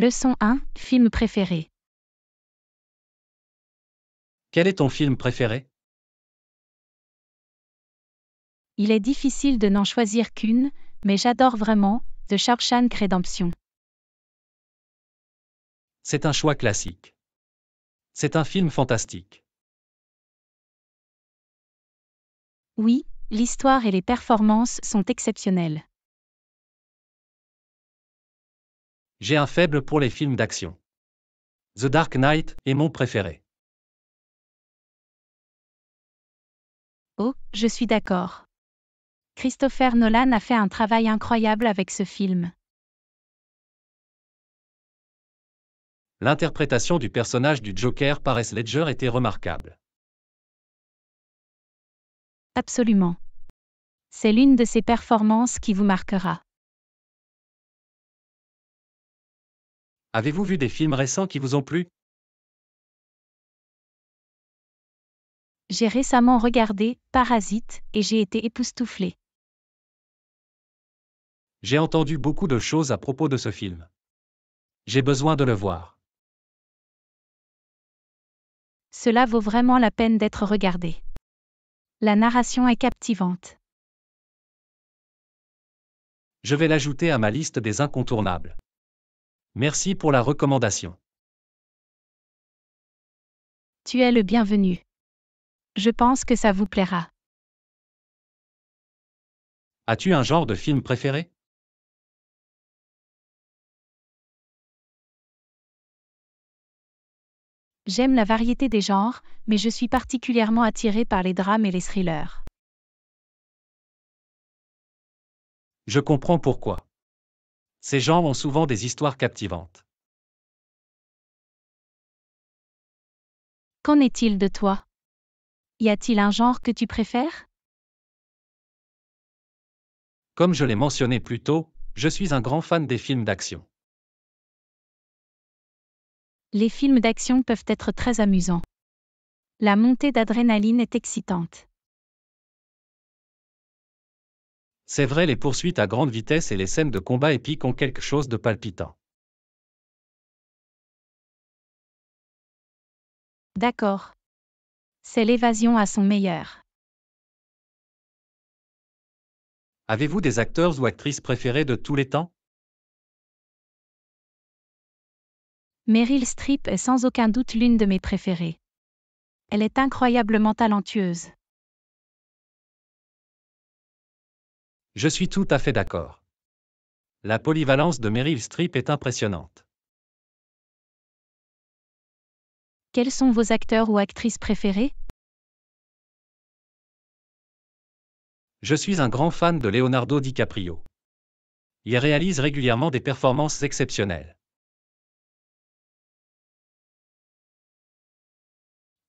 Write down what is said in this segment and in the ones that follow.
Leçon 1, film préféré. Quel est ton film préféré Il est difficile de n'en choisir qu'une, mais j'adore vraiment The Shawshank Redemption. C'est un choix classique. C'est un film fantastique. Oui, l'histoire et les performances sont exceptionnelles. J'ai un faible pour les films d'action. The Dark Knight est mon préféré. Oh, je suis d'accord. Christopher Nolan a fait un travail incroyable avec ce film. L'interprétation du personnage du Joker par S. Ledger était remarquable. Absolument. C'est l'une de ses performances qui vous marquera. Avez-vous vu des films récents qui vous ont plu J'ai récemment regardé Parasite et j'ai été époustouflé. J'ai entendu beaucoup de choses à propos de ce film. J'ai besoin de le voir. Cela vaut vraiment la peine d'être regardé. La narration est captivante. Je vais l'ajouter à ma liste des incontournables. Merci pour la recommandation. Tu es le bienvenu. Je pense que ça vous plaira. As-tu un genre de film préféré J'aime la variété des genres, mais je suis particulièrement attirée par les drames et les thrillers. Je comprends pourquoi. Ces gens ont souvent des histoires captivantes. Qu'en est-il de toi Y a-t-il un genre que tu préfères Comme je l'ai mentionné plus tôt, je suis un grand fan des films d'action. Les films d'action peuvent être très amusants. La montée d'adrénaline est excitante. C'est vrai, les poursuites à grande vitesse et les scènes de combat épiques ont quelque chose de palpitant. D'accord. C'est l'évasion à son meilleur. Avez-vous des acteurs ou actrices préférés de tous les temps Meryl Streep est sans aucun doute l'une de mes préférées. Elle est incroyablement talentueuse. Je suis tout à fait d'accord. La polyvalence de Meryl Streep est impressionnante. Quels sont vos acteurs ou actrices préférés Je suis un grand fan de Leonardo DiCaprio. Il réalise régulièrement des performances exceptionnelles.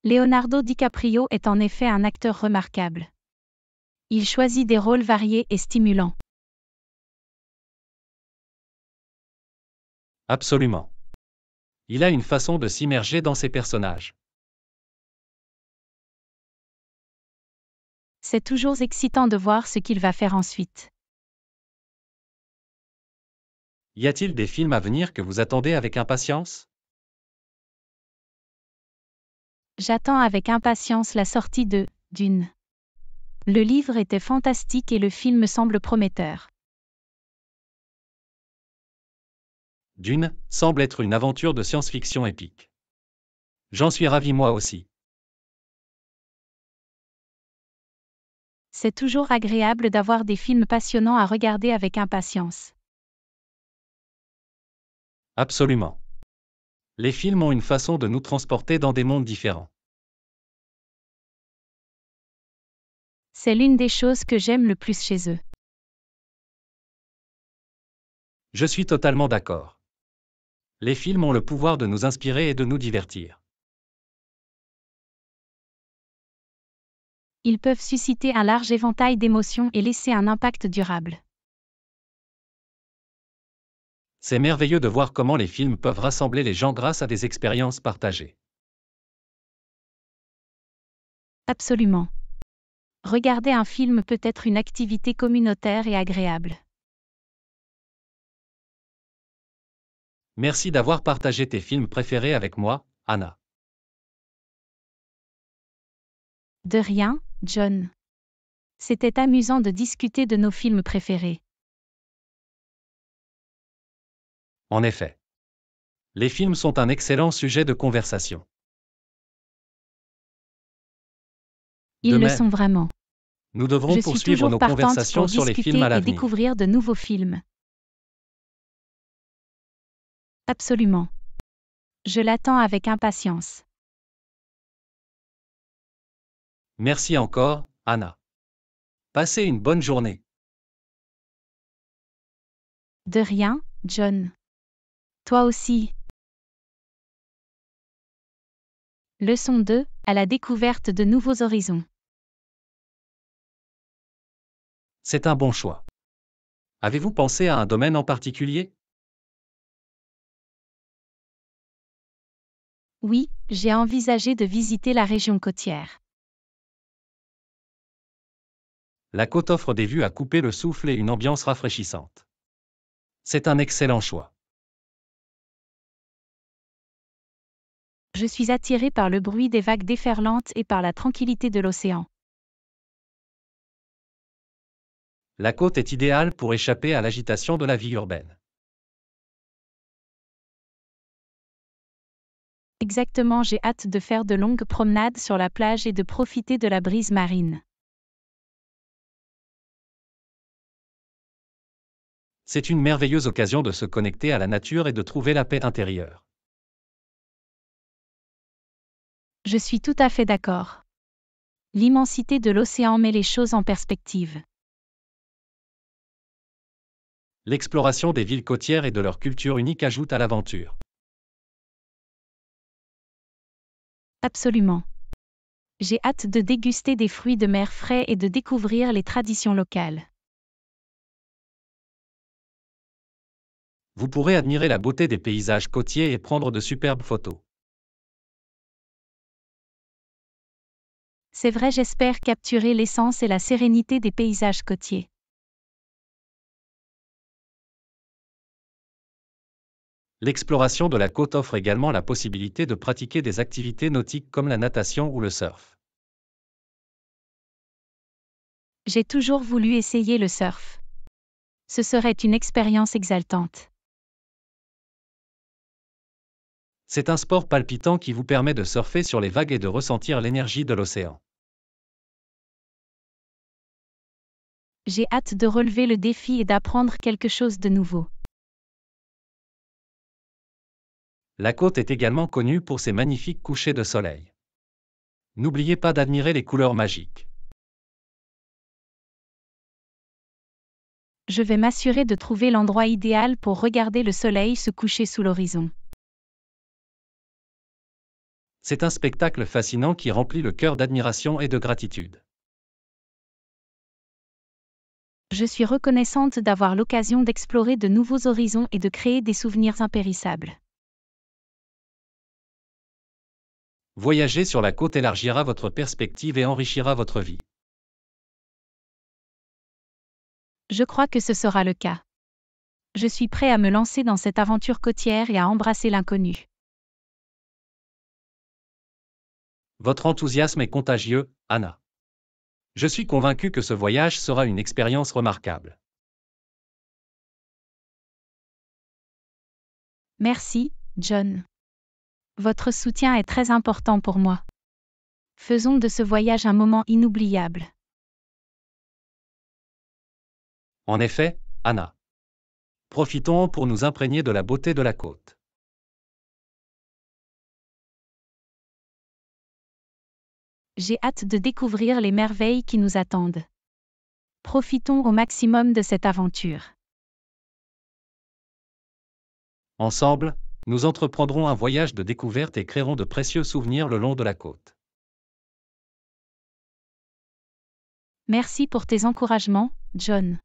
Leonardo DiCaprio est en effet un acteur remarquable il choisit des rôles variés et stimulants. Absolument. Il a une façon de s'immerger dans ses personnages. C'est toujours excitant de voir ce qu'il va faire ensuite. Y a-t-il des films à venir que vous attendez avec impatience J'attends avec impatience la sortie de Dune. Le livre était fantastique et le film semble prometteur. Dune semble être une aventure de science-fiction épique. J'en suis ravi moi aussi. C'est toujours agréable d'avoir des films passionnants à regarder avec impatience. Absolument. Les films ont une façon de nous transporter dans des mondes différents. C'est l'une des choses que j'aime le plus chez eux. Je suis totalement d'accord. Les films ont le pouvoir de nous inspirer et de nous divertir. Ils peuvent susciter un large éventail d'émotions et laisser un impact durable. C'est merveilleux de voir comment les films peuvent rassembler les gens grâce à des expériences partagées. Absolument. Regarder un film peut être une activité communautaire et agréable. Merci d'avoir partagé tes films préférés avec moi, Anna. De rien, John. C'était amusant de discuter de nos films préférés. En effet. Les films sont un excellent sujet de conversation. Ils le sont vraiment. Nous devrons poursuivre nos conversations sur les films à l'avenir. Et découvrir de nouveaux films. Absolument. Je l'attends avec impatience. Merci encore, Anna. Passez une bonne journée. De rien, John. Toi aussi. Leçon 2, à la découverte de nouveaux horizons. C'est un bon choix. Avez-vous pensé à un domaine en particulier Oui, j'ai envisagé de visiter la région côtière. La côte offre des vues à couper le souffle et une ambiance rafraîchissante. C'est un excellent choix. je suis attiré par le bruit des vagues déferlantes et par la tranquillité de l'océan. La côte est idéale pour échapper à l'agitation de la vie urbaine. Exactement, j'ai hâte de faire de longues promenades sur la plage et de profiter de la brise marine. C'est une merveilleuse occasion de se connecter à la nature et de trouver la paix intérieure. Je suis tout à fait d'accord. L'immensité de l'océan met les choses en perspective. L'exploration des villes côtières et de leur culture unique ajoute à l'aventure. Absolument. J'ai hâte de déguster des fruits de mer frais et de découvrir les traditions locales. Vous pourrez admirer la beauté des paysages côtiers et prendre de superbes photos. c'est vrai j'espère capturer l'essence et la sérénité des paysages côtiers. L'exploration de la côte offre également la possibilité de pratiquer des activités nautiques comme la natation ou le surf. J'ai toujours voulu essayer le surf. Ce serait une expérience exaltante. C'est un sport palpitant qui vous permet de surfer sur les vagues et de ressentir l'énergie de l'océan. J'ai hâte de relever le défi et d'apprendre quelque chose de nouveau. La côte est également connue pour ses magnifiques couchers de soleil. N'oubliez pas d'admirer les couleurs magiques. Je vais m'assurer de trouver l'endroit idéal pour regarder le soleil se coucher sous l'horizon. C'est un spectacle fascinant qui remplit le cœur d'admiration et de gratitude je suis reconnaissante d'avoir l'occasion d'explorer de nouveaux horizons et de créer des souvenirs impérissables. Voyager sur la côte élargira votre perspective et enrichira votre vie. Je crois que ce sera le cas. Je suis prêt à me lancer dans cette aventure côtière et à embrasser l'inconnu. Votre enthousiasme est contagieux, Anna. Je suis convaincu que ce voyage sera une expérience remarquable. Merci, John. Votre soutien est très important pour moi. Faisons de ce voyage un moment inoubliable. En effet, Anna. Profitons pour nous imprégner de la beauté de la côte. j'ai hâte de découvrir les merveilles qui nous attendent. Profitons au maximum de cette aventure. Ensemble, nous entreprendrons un voyage de découverte et créerons de précieux souvenirs le long de la côte. Merci pour tes encouragements, John.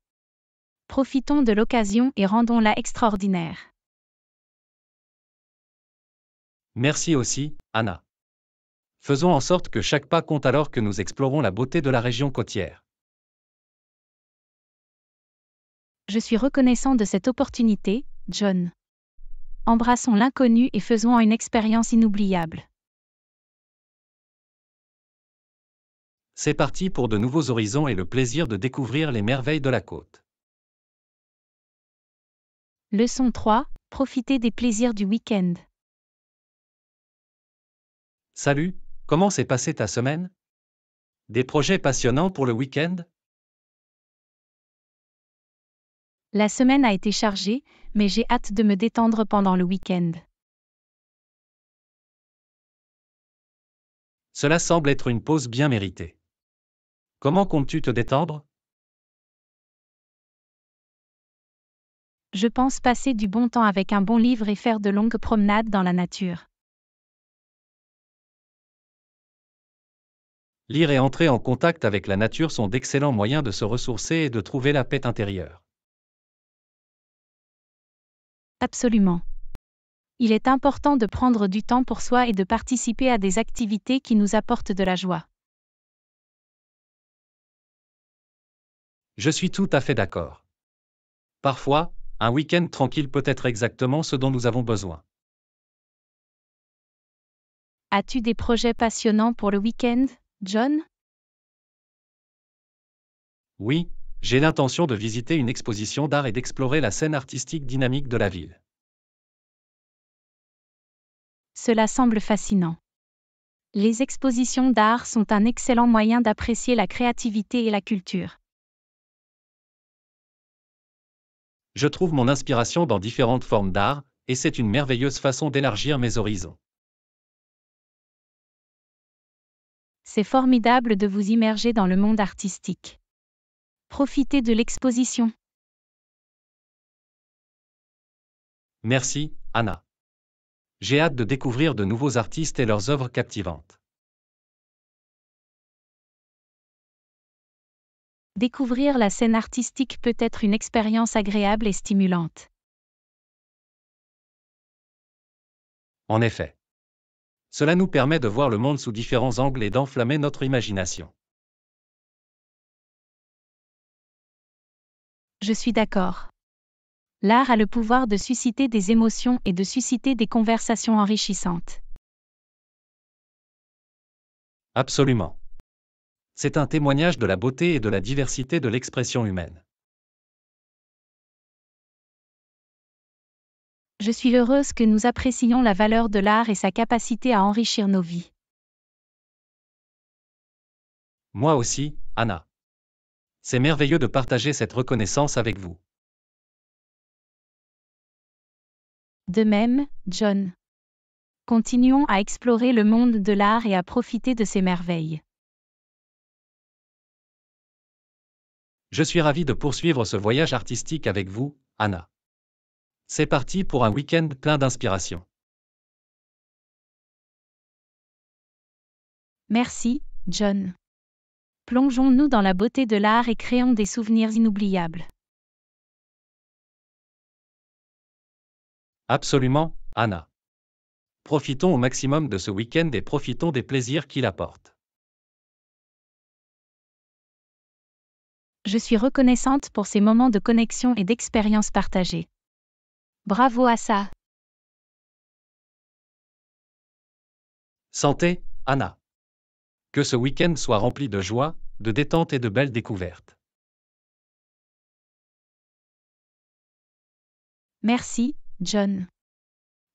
Profitons de l'occasion et rendons-la extraordinaire. Merci aussi, Anna. Faisons en sorte que chaque pas compte alors que nous explorons la beauté de la région côtière. Je suis reconnaissant de cette opportunité, John. Embrassons l'inconnu et faisons une expérience inoubliable. C'est parti pour de nouveaux horizons et le plaisir de découvrir les merveilles de la côte. Leçon 3. Profitez des plaisirs du week-end. Salut, Comment s'est passée ta semaine Des projets passionnants pour le week-end La semaine a été chargée, mais j'ai hâte de me détendre pendant le week-end. Cela semble être une pause bien méritée. Comment comptes-tu te détendre Je pense passer du bon temps avec un bon livre et faire de longues promenades dans la nature. Lire et entrer en contact avec la nature sont d'excellents moyens de se ressourcer et de trouver la paix intérieure. Absolument. Il est important de prendre du temps pour soi et de participer à des activités qui nous apportent de la joie. Je suis tout à fait d'accord. Parfois, un week-end tranquille peut être exactement ce dont nous avons besoin. As-tu des projets passionnants pour le week-end John Oui, j'ai l'intention de visiter une exposition d'art et d'explorer la scène artistique dynamique de la ville. Cela semble fascinant. Les expositions d'art sont un excellent moyen d'apprécier la créativité et la culture. Je trouve mon inspiration dans différentes formes d'art, et c'est une merveilleuse façon d'élargir mes horizons. C'est formidable de vous immerger dans le monde artistique. Profitez de l'exposition. Merci, Anna. J'ai hâte de découvrir de nouveaux artistes et leurs œuvres captivantes. Découvrir la scène artistique peut être une expérience agréable et stimulante. En effet. Cela nous permet de voir le monde sous différents angles et d'enflammer notre imagination. Je suis d'accord. L'art a le pouvoir de susciter des émotions et de susciter des conversations enrichissantes. Absolument. C'est un témoignage de la beauté et de la diversité de l'expression humaine. je suis heureuse que nous apprécions la valeur de l'art et sa capacité à enrichir nos vies. Moi aussi, Anna. C'est merveilleux de partager cette reconnaissance avec vous. De même, John. Continuons à explorer le monde de l'art et à profiter de ses merveilles. Je suis ravi de poursuivre ce voyage artistique avec vous, Anna. C'est parti pour un week-end plein d'inspiration. Merci, John. Plongeons-nous dans la beauté de l'art et créons des souvenirs inoubliables. Absolument, Anna. Profitons au maximum de ce week-end et profitons des plaisirs qu'il apporte. Je suis reconnaissante pour ces moments de connexion et d'expérience partagée. Bravo à ça. Santé, Anna. Que ce week-end soit rempli de joie, de détente et de belles découvertes. Merci, John.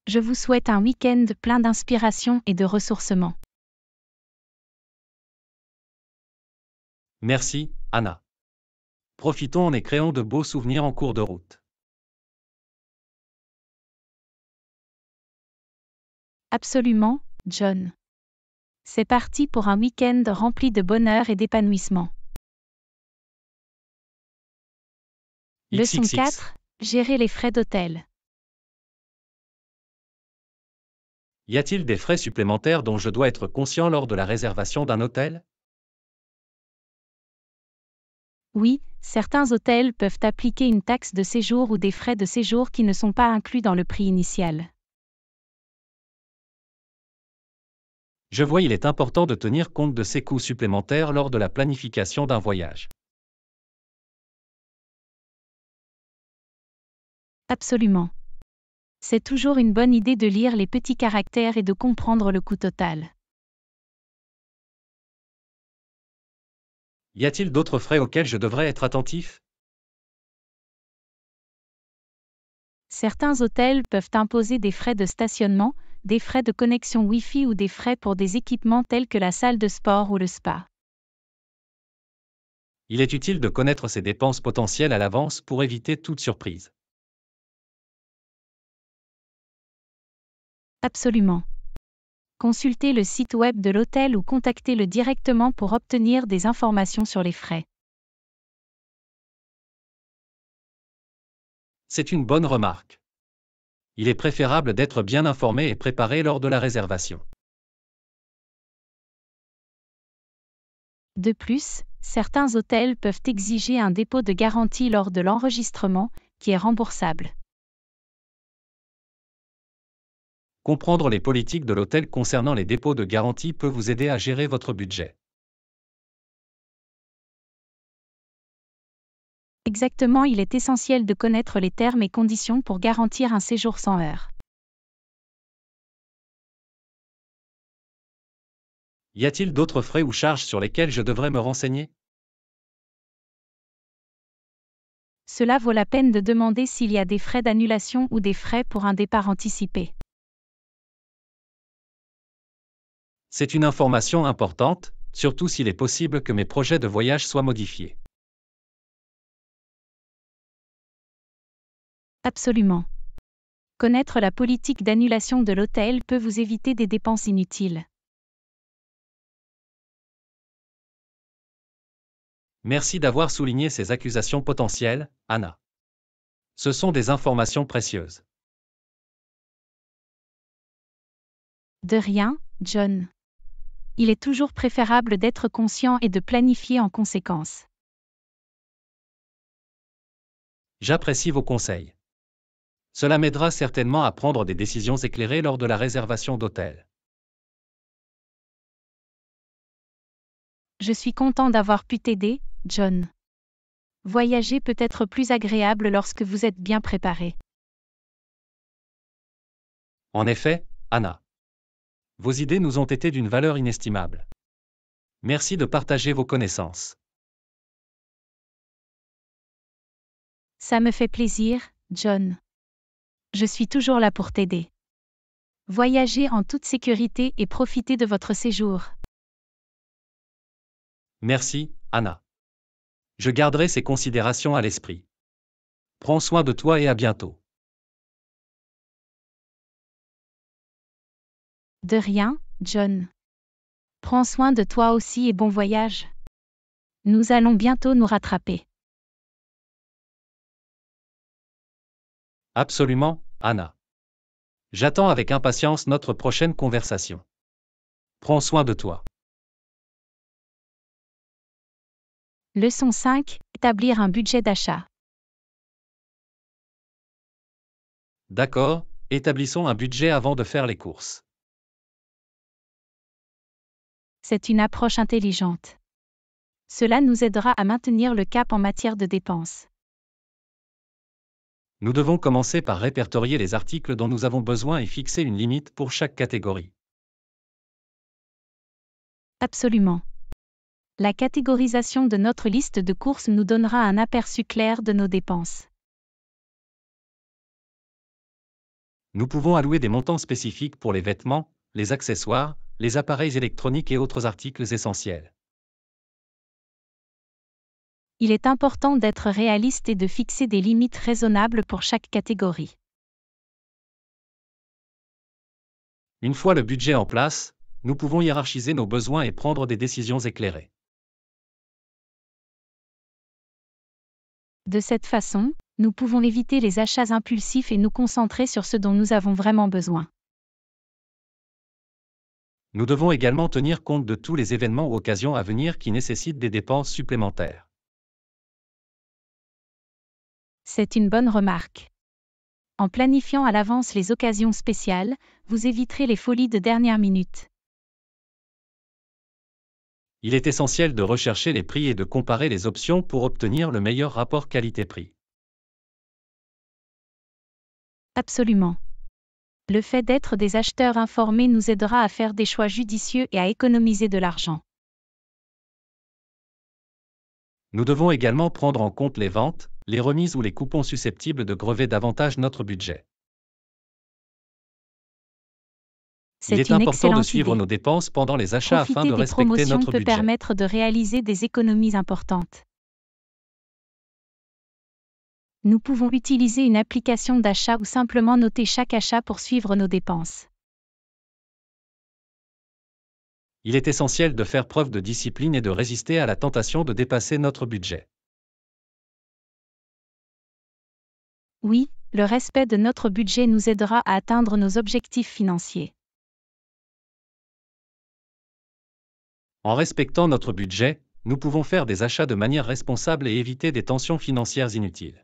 Je vous souhaite un week-end plein d'inspiration et de ressourcement. Merci, Anna. Profitons en créons de beaux souvenirs en cours de route. Absolument, John. C'est parti pour un week-end rempli de bonheur et d'épanouissement. Leçon 4. Gérer les frais d'hôtel. Y a-t-il des frais supplémentaires dont je dois être conscient lors de la réservation d'un hôtel Oui, certains hôtels peuvent appliquer une taxe de séjour ou des frais de séjour qui ne sont pas inclus dans le prix initial. je vois il est important de tenir compte de ces coûts supplémentaires lors de la planification d'un voyage. Absolument. C'est toujours une bonne idée de lire les petits caractères et de comprendre le coût total. Y a-t-il d'autres frais auxquels je devrais être attentif Certains hôtels peuvent imposer des frais de stationnement, des frais de connexion Wi-Fi ou des frais pour des équipements tels que la salle de sport ou le spa. Il est utile de connaître ces dépenses potentielles à l'avance pour éviter toute surprise. Absolument. Consultez le site web de l'hôtel ou contactez-le directement pour obtenir des informations sur les frais. C'est une bonne remarque il est préférable d'être bien informé et préparé lors de la réservation. De plus, certains hôtels peuvent exiger un dépôt de garantie lors de l'enregistrement, qui est remboursable. Comprendre les politiques de l'hôtel concernant les dépôts de garantie peut vous aider à gérer votre budget. Exactement, il est essentiel de connaître les termes et conditions pour garantir un séjour sans heurts. Y a-t-il d'autres frais ou charges sur lesquels je devrais me renseigner Cela vaut la peine de demander s'il y a des frais d'annulation ou des frais pour un départ anticipé. C'est une information importante, surtout s'il est possible que mes projets de voyage soient modifiés. Absolument. Connaître la politique d'annulation de l'hôtel peut vous éviter des dépenses inutiles. Merci d'avoir souligné ces accusations potentielles, Anna. Ce sont des informations précieuses. De rien, John. Il est toujours préférable d'être conscient et de planifier en conséquence. J'apprécie vos conseils. Cela m'aidera certainement à prendre des décisions éclairées lors de la réservation d'hôtel. Je suis content d'avoir pu t'aider, John. Voyager peut être plus agréable lorsque vous êtes bien préparé. En effet, Anna. Vos idées nous ont été d'une valeur inestimable. Merci de partager vos connaissances. Ça me fait plaisir, John. Je suis toujours là pour t'aider. Voyagez en toute sécurité et profitez de votre séjour. Merci, Anna. Je garderai ces considérations à l'esprit. Prends soin de toi et à bientôt. De rien, John. Prends soin de toi aussi et bon voyage. Nous allons bientôt nous rattraper. Absolument, Anna. J'attends avec impatience notre prochaine conversation. Prends soin de toi. Leçon 5. Établir un budget d'achat. D'accord, établissons un budget avant de faire les courses. C'est une approche intelligente. Cela nous aidera à maintenir le cap en matière de dépenses nous devons commencer par répertorier les articles dont nous avons besoin et fixer une limite pour chaque catégorie. Absolument. La catégorisation de notre liste de courses nous donnera un aperçu clair de nos dépenses. Nous pouvons allouer des montants spécifiques pour les vêtements, les accessoires, les appareils électroniques et autres articles essentiels il est important d'être réaliste et de fixer des limites raisonnables pour chaque catégorie. Une fois le budget en place, nous pouvons hiérarchiser nos besoins et prendre des décisions éclairées. De cette façon, nous pouvons éviter les achats impulsifs et nous concentrer sur ce dont nous avons vraiment besoin. Nous devons également tenir compte de tous les événements ou occasions à venir qui nécessitent des dépenses supplémentaires. C'est une bonne remarque. En planifiant à l'avance les occasions spéciales, vous éviterez les folies de dernière minute. Il est essentiel de rechercher les prix et de comparer les options pour obtenir le meilleur rapport qualité-prix. Absolument. Le fait d'être des acheteurs informés nous aidera à faire des choix judicieux et à économiser de l'argent. Nous devons également prendre en compte les ventes, les remises ou les coupons susceptibles de grever davantage notre budget. Il est important de suivre nos dépenses pendant les achats afin de des respecter notre peut budget. permettre de réaliser des économies importantes. Nous pouvons utiliser une application d'achat ou simplement noter chaque achat pour suivre nos dépenses. Il est essentiel de faire preuve de discipline et de résister à la tentation de dépasser notre budget. Oui, le respect de notre budget nous aidera à atteindre nos objectifs financiers. En respectant notre budget, nous pouvons faire des achats de manière responsable et éviter des tensions financières inutiles.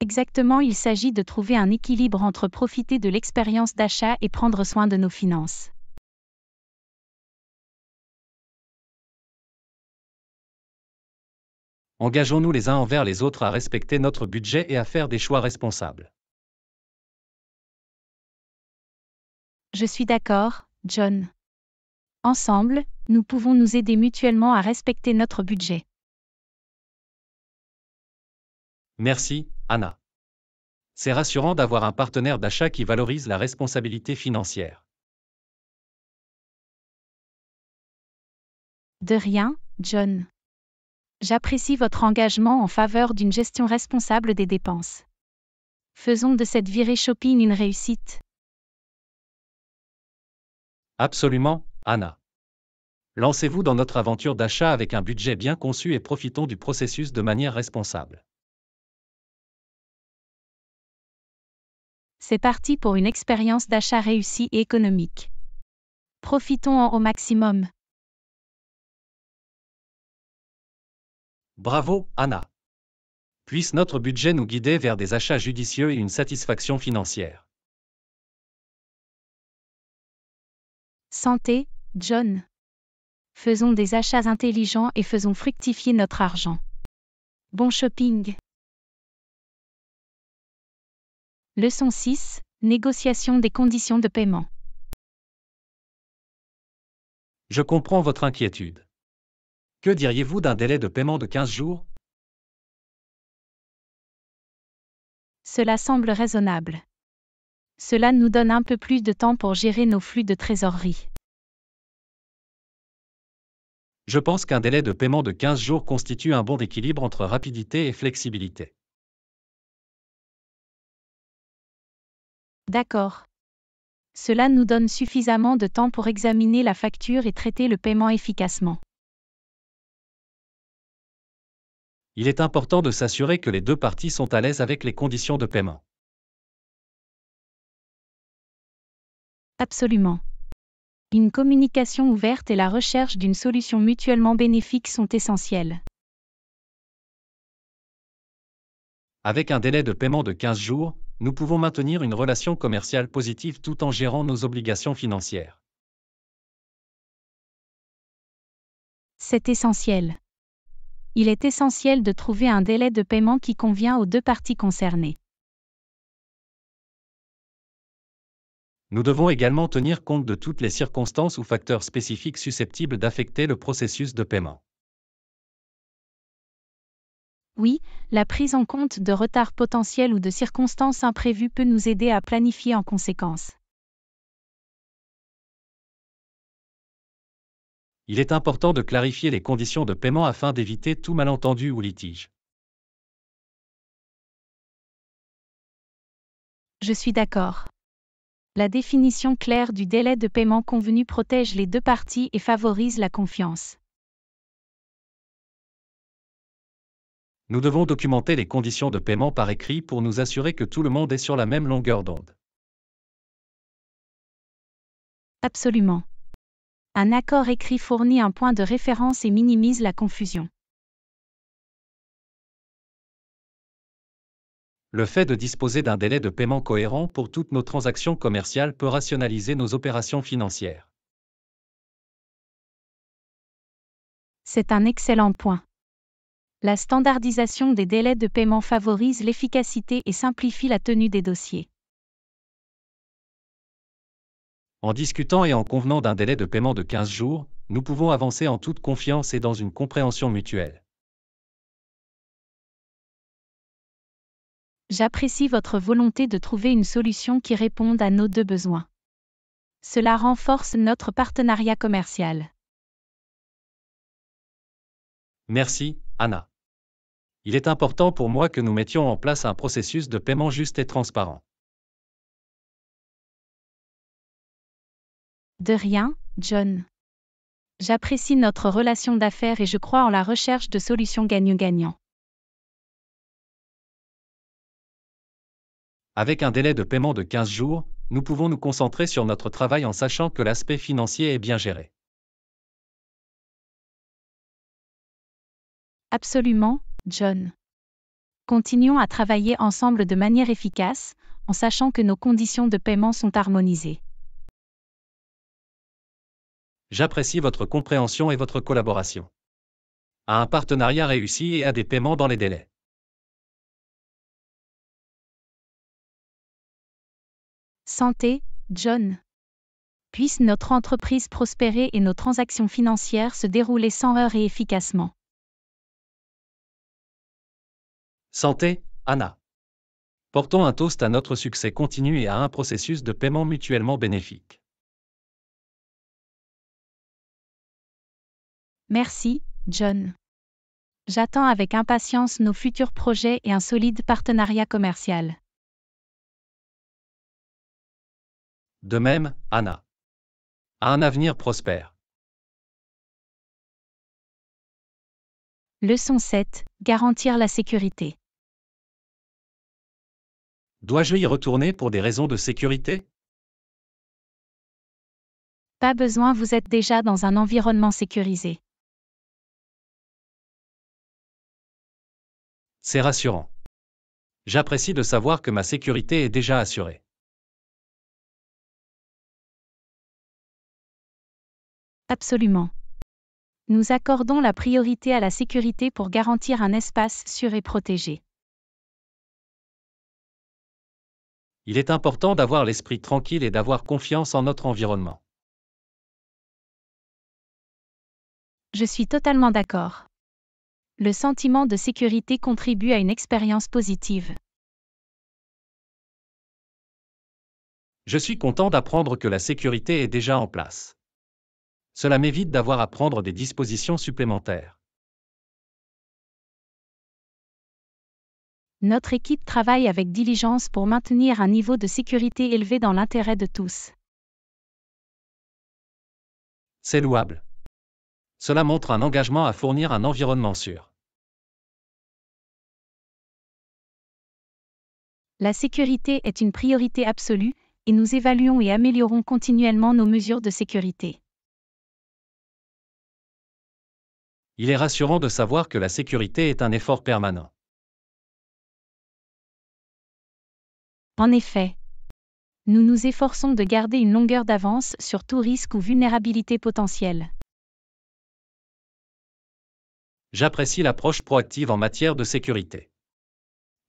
Exactement, il s'agit de trouver un équilibre entre profiter de l'expérience d'achat et prendre soin de nos finances. engageons-nous les uns envers les autres à respecter notre budget et à faire des choix responsables. Je suis d'accord, John. Ensemble, nous pouvons nous aider mutuellement à respecter notre budget. Merci, Anna. C'est rassurant d'avoir un partenaire d'achat qui valorise la responsabilité financière. De rien, John. J'apprécie votre engagement en faveur d'une gestion responsable des dépenses. Faisons de cette virée shopping une réussite. Absolument, Anna. Lancez-vous dans notre aventure d'achat avec un budget bien conçu et profitons du processus de manière responsable. C'est parti pour une expérience d'achat réussie et économique. Profitons en au maximum. Bravo, Anna. Puisse notre budget nous guider vers des achats judicieux et une satisfaction financière. Santé, John. Faisons des achats intelligents et faisons fructifier notre argent. Bon shopping. Leçon 6. Négociation des conditions de paiement. Je comprends votre inquiétude. Que diriez-vous d'un délai de paiement de 15 jours Cela semble raisonnable. Cela nous donne un peu plus de temps pour gérer nos flux de trésorerie. Je pense qu'un délai de paiement de 15 jours constitue un bon équilibre entre rapidité et flexibilité. D'accord. Cela nous donne suffisamment de temps pour examiner la facture et traiter le paiement efficacement. il est important de s'assurer que les deux parties sont à l'aise avec les conditions de paiement. Absolument. Une communication ouverte et la recherche d'une solution mutuellement bénéfique sont essentielles. Avec un délai de paiement de 15 jours, nous pouvons maintenir une relation commerciale positive tout en gérant nos obligations financières. C'est essentiel il est essentiel de trouver un délai de paiement qui convient aux deux parties concernées. Nous devons également tenir compte de toutes les circonstances ou facteurs spécifiques susceptibles d'affecter le processus de paiement. Oui, la prise en compte de retards potentiels ou de circonstances imprévues peut nous aider à planifier en conséquence. il est important de clarifier les conditions de paiement afin d'éviter tout malentendu ou litige. Je suis d'accord. La définition claire du délai de paiement convenu protège les deux parties et favorise la confiance. Nous devons documenter les conditions de paiement par écrit pour nous assurer que tout le monde est sur la même longueur d'onde. Absolument. Un accord écrit fournit un point de référence et minimise la confusion. Le fait de disposer d'un délai de paiement cohérent pour toutes nos transactions commerciales peut rationaliser nos opérations financières. C'est un excellent point. La standardisation des délais de paiement favorise l'efficacité et simplifie la tenue des dossiers. En discutant et en convenant d'un délai de paiement de 15 jours, nous pouvons avancer en toute confiance et dans une compréhension mutuelle. J'apprécie votre volonté de trouver une solution qui réponde à nos deux besoins. Cela renforce notre partenariat commercial. Merci, Anna. Il est important pour moi que nous mettions en place un processus de paiement juste et transparent. De rien, John. J'apprécie notre relation d'affaires et je crois en la recherche de solutions gagnant-gagnant. Avec un délai de paiement de 15 jours, nous pouvons nous concentrer sur notre travail en sachant que l'aspect financier est bien géré. Absolument, John. Continuons à travailler ensemble de manière efficace, en sachant que nos conditions de paiement sont harmonisées. J'apprécie votre compréhension et votre collaboration. À un partenariat réussi et à des paiements dans les délais. Santé, John. Puisse notre entreprise prospérer et nos transactions financières se dérouler sans heurts et efficacement. Santé, Anna. Portons un toast à notre succès continu et à un processus de paiement mutuellement bénéfique. Merci, John. J'attends avec impatience nos futurs projets et un solide partenariat commercial. De même, Anna. À un avenir prospère. Leçon 7. Garantir la sécurité. Dois-je y retourner pour des raisons de sécurité Pas besoin, vous êtes déjà dans un environnement sécurisé. C'est rassurant. J'apprécie de savoir que ma sécurité est déjà assurée. Absolument. Nous accordons la priorité à la sécurité pour garantir un espace sûr et protégé. Il est important d'avoir l'esprit tranquille et d'avoir confiance en notre environnement. Je suis totalement d'accord le sentiment de sécurité contribue à une expérience positive. Je suis content d'apprendre que la sécurité est déjà en place. Cela m'évite d'avoir à prendre des dispositions supplémentaires. Notre équipe travaille avec diligence pour maintenir un niveau de sécurité élevé dans l'intérêt de tous. C'est louable. Cela montre un engagement à fournir un environnement sûr. La sécurité est une priorité absolue, et nous évaluons et améliorons continuellement nos mesures de sécurité. Il est rassurant de savoir que la sécurité est un effort permanent. En effet, nous nous efforçons de garder une longueur d'avance sur tout risque ou vulnérabilité potentielle. J'apprécie l'approche proactive en matière de sécurité.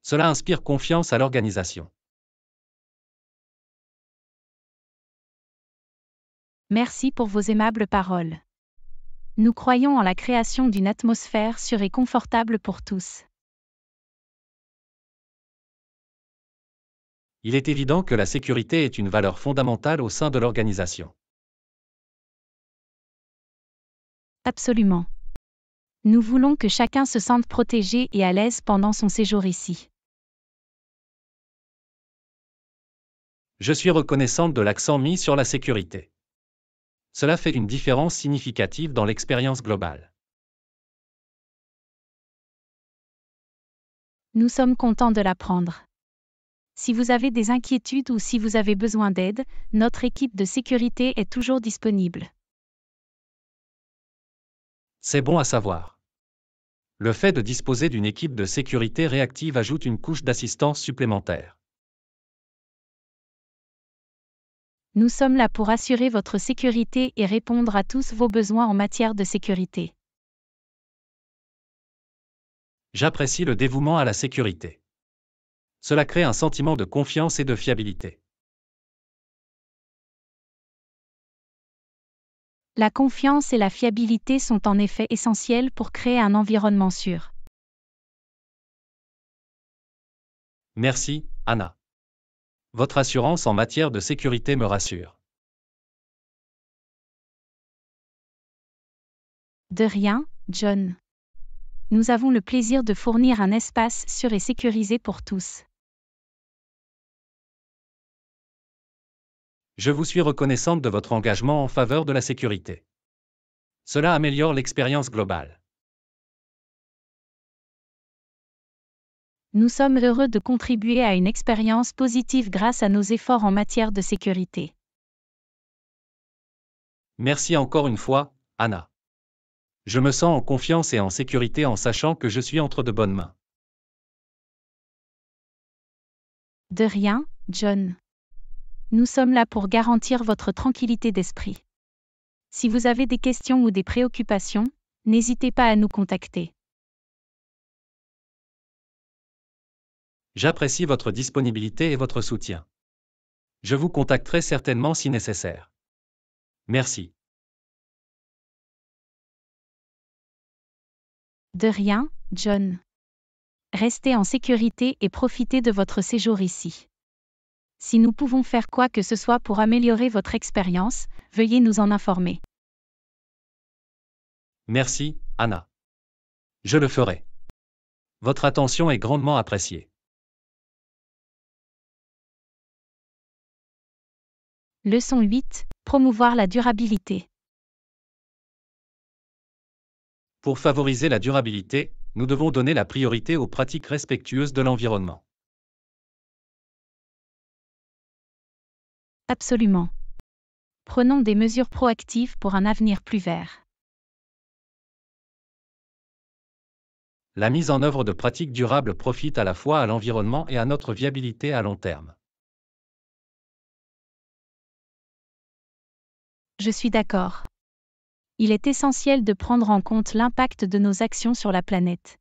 Cela inspire confiance à l'organisation. Merci pour vos aimables paroles. Nous croyons en la création d'une atmosphère sûre et confortable pour tous. Il est évident que la sécurité est une valeur fondamentale au sein de l'organisation. Absolument. Nous voulons que chacun se sente protégé et à l'aise pendant son séjour ici. Je suis reconnaissante de l'accent mis sur la sécurité. Cela fait une différence significative dans l'expérience globale. Nous sommes contents de l'apprendre. Si vous avez des inquiétudes ou si vous avez besoin d'aide, notre équipe de sécurité est toujours disponible. C'est bon à savoir. Le fait de disposer d'une équipe de sécurité réactive ajoute une couche d'assistance supplémentaire. Nous sommes là pour assurer votre sécurité et répondre à tous vos besoins en matière de sécurité. J'apprécie le dévouement à la sécurité. Cela crée un sentiment de confiance et de fiabilité. La confiance et la fiabilité sont en effet essentielles pour créer un environnement sûr. Merci, Anna. Votre assurance en matière de sécurité me rassure. De rien, John. Nous avons le plaisir de fournir un espace sûr et sécurisé pour tous. Je vous suis reconnaissante de votre engagement en faveur de la sécurité. Cela améliore l'expérience globale. Nous sommes heureux de contribuer à une expérience positive grâce à nos efforts en matière de sécurité. Merci encore une fois, Anna. Je me sens en confiance et en sécurité en sachant que je suis entre de bonnes mains. De rien, John. Nous sommes là pour garantir votre tranquillité d'esprit. Si vous avez des questions ou des préoccupations, n'hésitez pas à nous contacter. J'apprécie votre disponibilité et votre soutien. Je vous contacterai certainement si nécessaire. Merci. De rien, John. Restez en sécurité et profitez de votre séjour ici. Si nous pouvons faire quoi que ce soit pour améliorer votre expérience, veuillez nous en informer. Merci, Anna. Je le ferai. Votre attention est grandement appréciée. Leçon 8. Promouvoir la durabilité. Pour favoriser la durabilité, nous devons donner la priorité aux pratiques respectueuses de l'environnement. Absolument. Prenons des mesures proactives pour un avenir plus vert. La mise en œuvre de pratiques durables profite à la fois à l'environnement et à notre viabilité à long terme. Je suis d'accord. Il est essentiel de prendre en compte l'impact de nos actions sur la planète.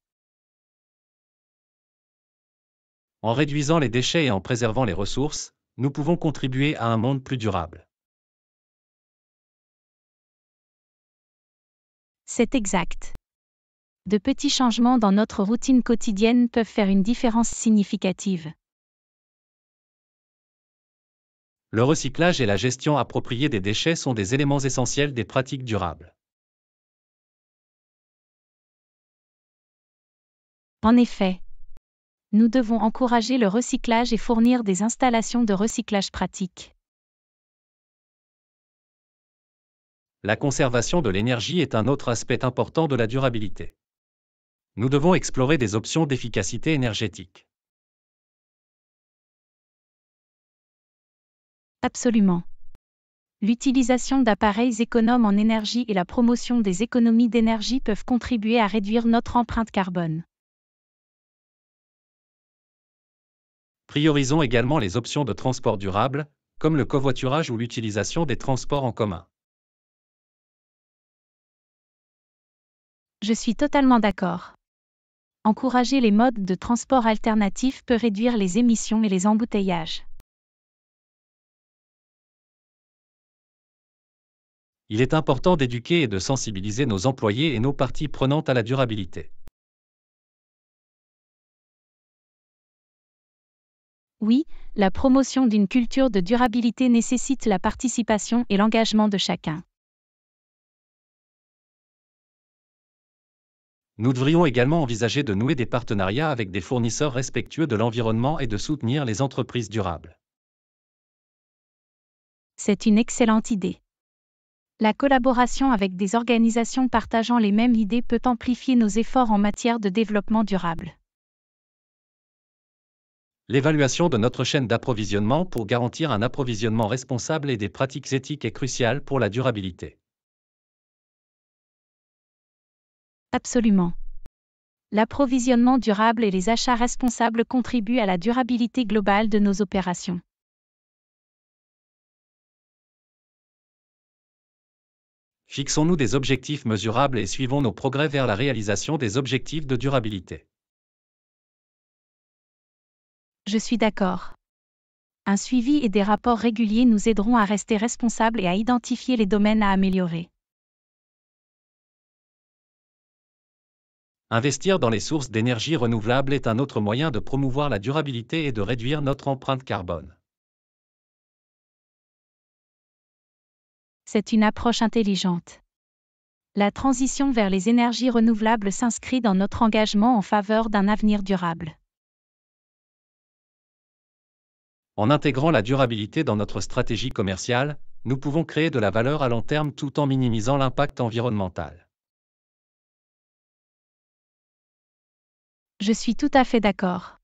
En réduisant les déchets et en préservant les ressources, nous pouvons contribuer à un monde plus durable. C'est exact. De petits changements dans notre routine quotidienne peuvent faire une différence significative. Le recyclage et la gestion appropriée des déchets sont des éléments essentiels des pratiques durables. En effet, nous devons encourager le recyclage et fournir des installations de recyclage pratiques. La conservation de l'énergie est un autre aspect important de la durabilité. Nous devons explorer des options d'efficacité énergétique. Absolument. L'utilisation d'appareils économes en énergie et la promotion des économies d'énergie peuvent contribuer à réduire notre empreinte carbone. Priorisons également les options de transport durable, comme le covoiturage ou l'utilisation des transports en commun. Je suis totalement d'accord. Encourager les modes de transport alternatifs peut réduire les émissions et les embouteillages. il est important d'éduquer et de sensibiliser nos employés et nos parties prenantes à la durabilité. Oui, la promotion d'une culture de durabilité nécessite la participation et l'engagement de chacun. Nous devrions également envisager de nouer des partenariats avec des fournisseurs respectueux de l'environnement et de soutenir les entreprises durables. C'est une excellente idée. La collaboration avec des organisations partageant les mêmes idées peut amplifier nos efforts en matière de développement durable. L'évaluation de notre chaîne d'approvisionnement pour garantir un approvisionnement responsable et des pratiques éthiques est cruciale pour la durabilité. Absolument. L'approvisionnement durable et les achats responsables contribuent à la durabilité globale de nos opérations. Fixons-nous des objectifs mesurables et suivons nos progrès vers la réalisation des objectifs de durabilité. Je suis d'accord. Un suivi et des rapports réguliers nous aideront à rester responsables et à identifier les domaines à améliorer. Investir dans les sources d'énergie renouvelable est un autre moyen de promouvoir la durabilité et de réduire notre empreinte carbone. c'est une approche intelligente. La transition vers les énergies renouvelables s'inscrit dans notre engagement en faveur d'un avenir durable. En intégrant la durabilité dans notre stratégie commerciale, nous pouvons créer de la valeur à long terme tout en minimisant l'impact environnemental. Je suis tout à fait d'accord.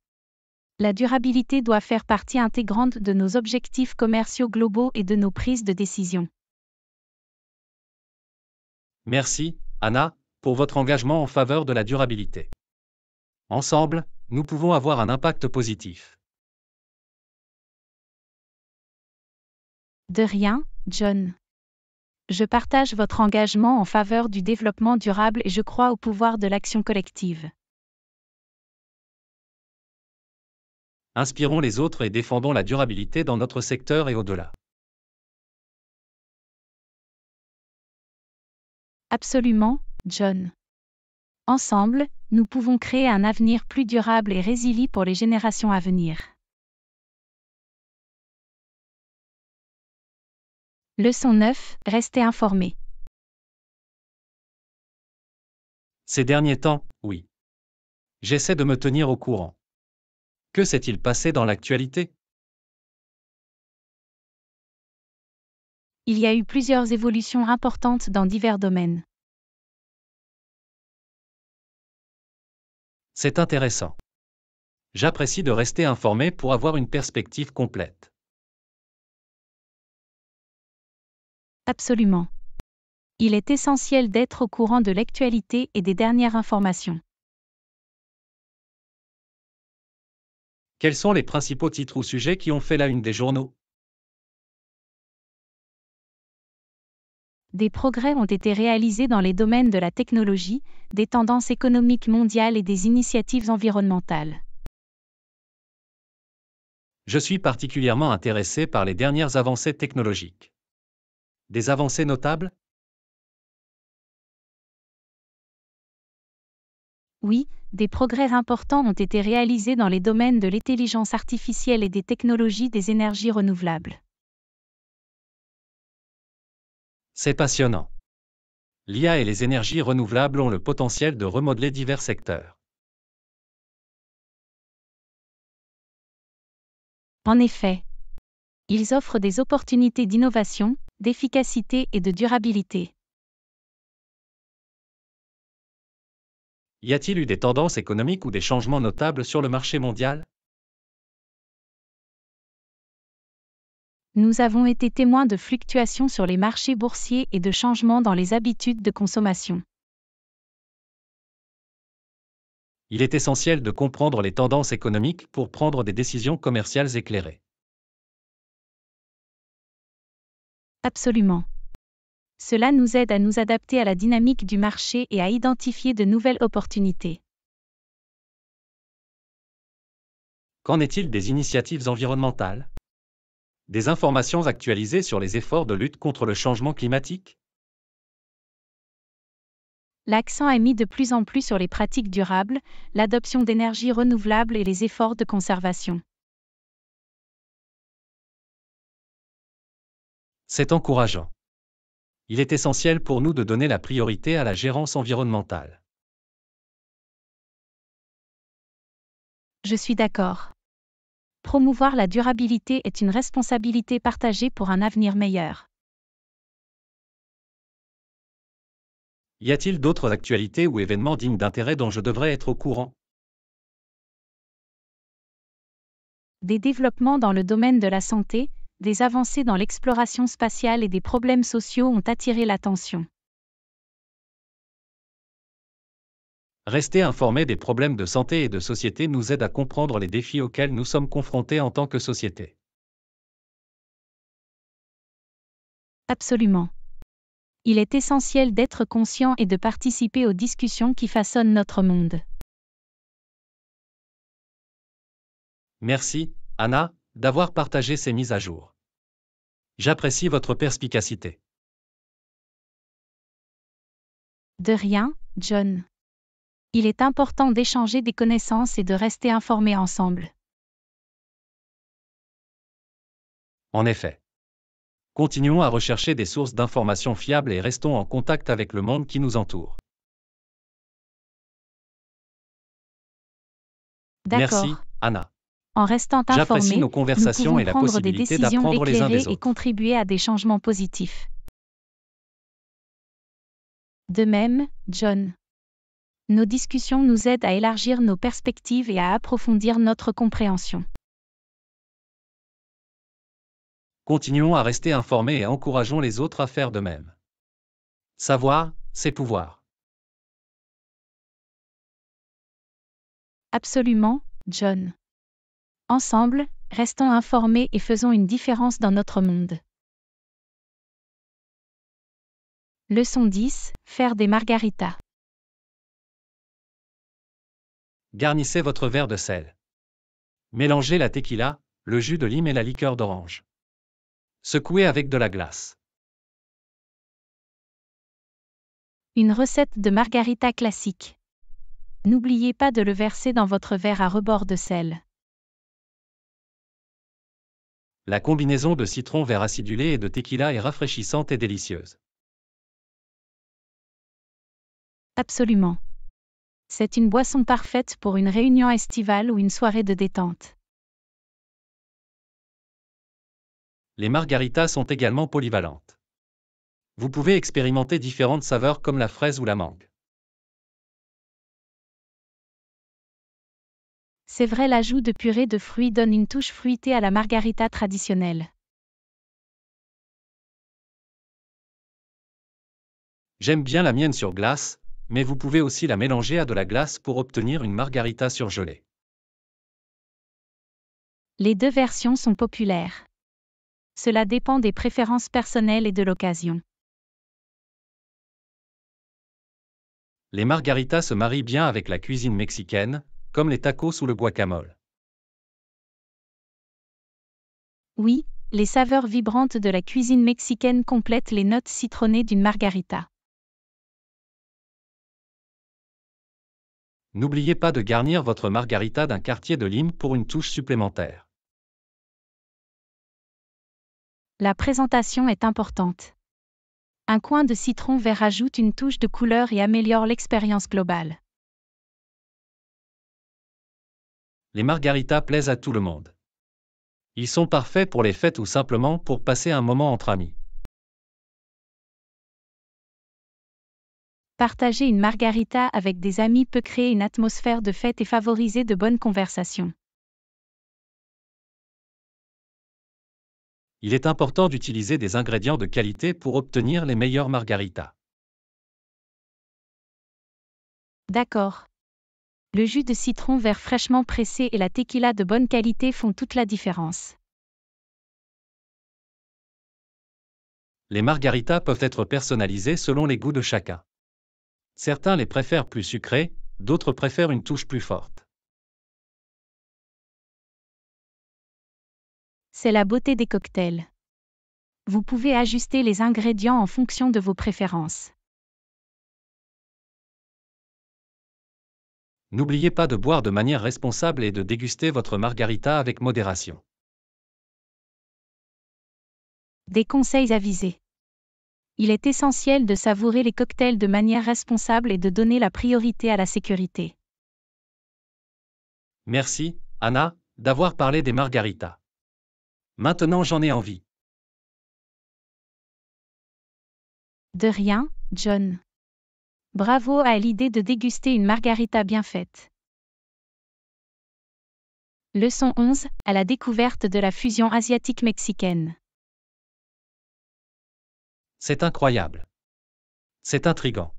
La durabilité doit faire partie intégrante de nos objectifs commerciaux globaux et de nos prises de décision. Merci, Anna, pour votre engagement en faveur de la durabilité. Ensemble, nous pouvons avoir un impact positif. De rien, John. Je partage votre engagement en faveur du développement durable et je crois au pouvoir de l'action collective. Inspirons les autres et défendons la durabilité dans notre secteur et au-delà. Absolument, John. Ensemble, nous pouvons créer un avenir plus durable et résilient pour les générations à venir. Leçon 9. Restez informé. Ces derniers temps, oui. J'essaie de me tenir au courant. Que s'est-il passé dans l'actualité il y a eu plusieurs évolutions importantes dans divers domaines. C'est intéressant. J'apprécie de rester informé pour avoir une perspective complète. Absolument. Il est essentiel d'être au courant de l'actualité et des dernières informations. Quels sont les principaux titres ou sujets qui ont fait la une des journaux des progrès ont été réalisés dans les domaines de la technologie, des tendances économiques mondiales et des initiatives environnementales. Je suis particulièrement intéressé par les dernières avancées technologiques. Des avancées notables Oui, des progrès importants ont été réalisés dans les domaines de l'intelligence artificielle et des technologies des énergies renouvelables. C'est passionnant. L'IA et les énergies renouvelables ont le potentiel de remodeler divers secteurs. En effet, ils offrent des opportunités d'innovation, d'efficacité et de durabilité. Y a-t-il eu des tendances économiques ou des changements notables sur le marché mondial nous avons été témoins de fluctuations sur les marchés boursiers et de changements dans les habitudes de consommation. Il est essentiel de comprendre les tendances économiques pour prendre des décisions commerciales éclairées. Absolument. Cela nous aide à nous adapter à la dynamique du marché et à identifier de nouvelles opportunités. Qu'en est-il des initiatives environnementales des informations actualisées sur les efforts de lutte contre le changement climatique L'accent est mis de plus en plus sur les pratiques durables, l'adoption d'énergies renouvelables et les efforts de conservation. C'est encourageant. Il est essentiel pour nous de donner la priorité à la gérance environnementale. Je suis d'accord. Promouvoir la durabilité est une responsabilité partagée pour un avenir meilleur. Y a-t-il d'autres actualités ou événements dignes d'intérêt dont je devrais être au courant Des développements dans le domaine de la santé, des avancées dans l'exploration spatiale et des problèmes sociaux ont attiré l'attention. Rester informé des problèmes de santé et de société nous aide à comprendre les défis auxquels nous sommes confrontés en tant que société. Absolument. Il est essentiel d'être conscient et de participer aux discussions qui façonnent notre monde. Merci, Anna, d'avoir partagé ces mises à jour. J'apprécie votre perspicacité. De rien, John il est important d'échanger des connaissances et de rester informés ensemble. En effet. Continuons à rechercher des sources d'informations fiables et restons en contact avec le monde qui nous entoure. D'accord, Anna. En restant informés, nous pouvons prendre des décisions éclairées et contribuer à des changements positifs. De même, John nos discussions nous aident à élargir nos perspectives et à approfondir notre compréhension. Continuons à rester informés et encourageons les autres à faire de même. Savoir, c'est pouvoir. Absolument, John. Ensemble, restons informés et faisons une différence dans notre monde. Leçon 10. Faire des margaritas. garnissez votre verre de sel. Mélangez la tequila, le jus de lime et la liqueur d'orange. Secouez avec de la glace. Une recette de margarita classique. N'oubliez pas de le verser dans votre verre à rebord de sel. La combinaison de citron vert acidulé et de tequila est rafraîchissante et délicieuse. Absolument. C'est une boisson parfaite pour une réunion estivale ou une soirée de détente. Les margaritas sont également polyvalentes. Vous pouvez expérimenter différentes saveurs comme la fraise ou la mangue. C'est vrai, l'ajout de purée de fruits donne une touche fruitée à la margarita traditionnelle. J'aime bien la mienne sur glace, mais vous pouvez aussi la mélanger à de la glace pour obtenir une margarita surgelée. Les deux versions sont populaires. Cela dépend des préférences personnelles et de l'occasion. Les margaritas se marient bien avec la cuisine mexicaine, comme les tacos ou le guacamole. Oui, les saveurs vibrantes de la cuisine mexicaine complètent les notes citronnées d'une margarita. N'oubliez pas de garnir votre margarita d'un quartier de lime pour une touche supplémentaire. La présentation est importante. Un coin de citron vert ajoute une touche de couleur et améliore l'expérience globale. Les margaritas plaisent à tout le monde. Ils sont parfaits pour les fêtes ou simplement pour passer un moment entre amis. Partager une margarita avec des amis peut créer une atmosphère de fête et favoriser de bonnes conversations. Il est important d'utiliser des ingrédients de qualité pour obtenir les meilleures margaritas. D'accord. Le jus de citron vert fraîchement pressé et la tequila de bonne qualité font toute la différence. Les margaritas peuvent être personnalisées selon les goûts de chacun. Certains les préfèrent plus sucrés, d'autres préfèrent une touche plus forte. C'est la beauté des cocktails. Vous pouvez ajuster les ingrédients en fonction de vos préférences. N'oubliez pas de boire de manière responsable et de déguster votre margarita avec modération. Des conseils avisés il est essentiel de savourer les cocktails de manière responsable et de donner la priorité à la sécurité. Merci, Anna, d'avoir parlé des margaritas. Maintenant j'en ai envie. De rien, John. Bravo à l'idée de déguster une margarita bien faite. Leçon 11, à la découverte de la fusion asiatique mexicaine. C'est incroyable. C'est intrigant.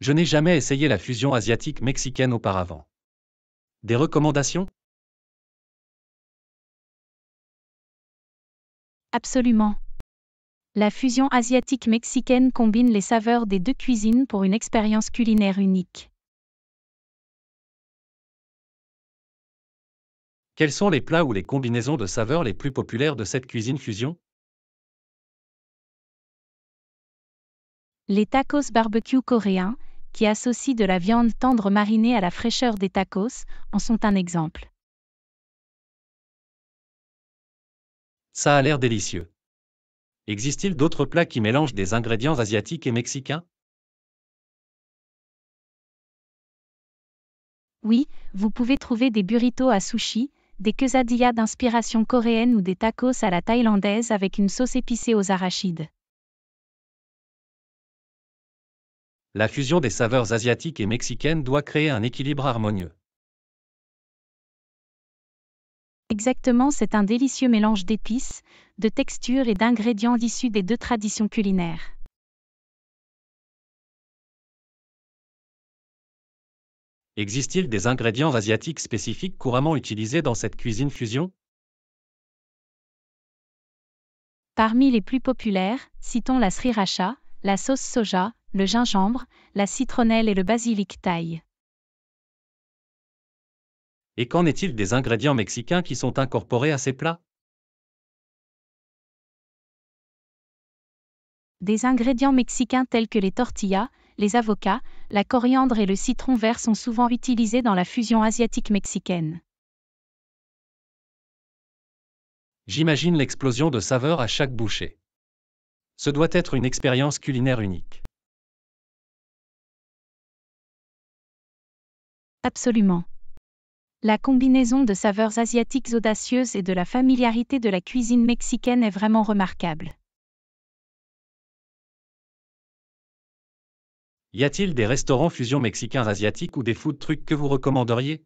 Je n'ai jamais essayé la fusion asiatique mexicaine auparavant. Des recommandations Absolument. La fusion asiatique mexicaine combine les saveurs des deux cuisines pour une expérience culinaire unique. Quels sont les plats ou les combinaisons de saveurs les plus populaires de cette cuisine fusion Les tacos barbecue coréens, qui associent de la viande tendre marinée à la fraîcheur des tacos, en sont un exemple. Ça a l'air délicieux. Existe-t-il d'autres plats qui mélangent des ingrédients asiatiques et mexicains Oui, vous pouvez trouver des burritos à sushi, des quesadillas d'inspiration coréenne ou des tacos à la thaïlandaise avec une sauce épicée aux arachides. la fusion des saveurs asiatiques et mexicaines doit créer un équilibre harmonieux. Exactement, c'est un délicieux mélange d'épices, de textures et d'ingrédients issus des deux traditions culinaires. Existe-t-il des ingrédients asiatiques spécifiques couramment utilisés dans cette cuisine fusion Parmi les plus populaires, citons la sriracha, la sauce soja, le gingembre, la citronnelle et le basilic thaï. Et qu'en est-il des ingrédients mexicains qui sont incorporés à ces plats Des ingrédients mexicains tels que les tortillas, les avocats, la coriandre et le citron vert sont souvent utilisés dans la fusion asiatique mexicaine. J'imagine l'explosion de saveurs à chaque bouchée. Ce doit être une expérience culinaire unique. Absolument. La combinaison de saveurs asiatiques audacieuses et de la familiarité de la cuisine mexicaine est vraiment remarquable. Y a-t-il des restaurants fusion mexicains asiatiques ou des food trucks que vous recommanderiez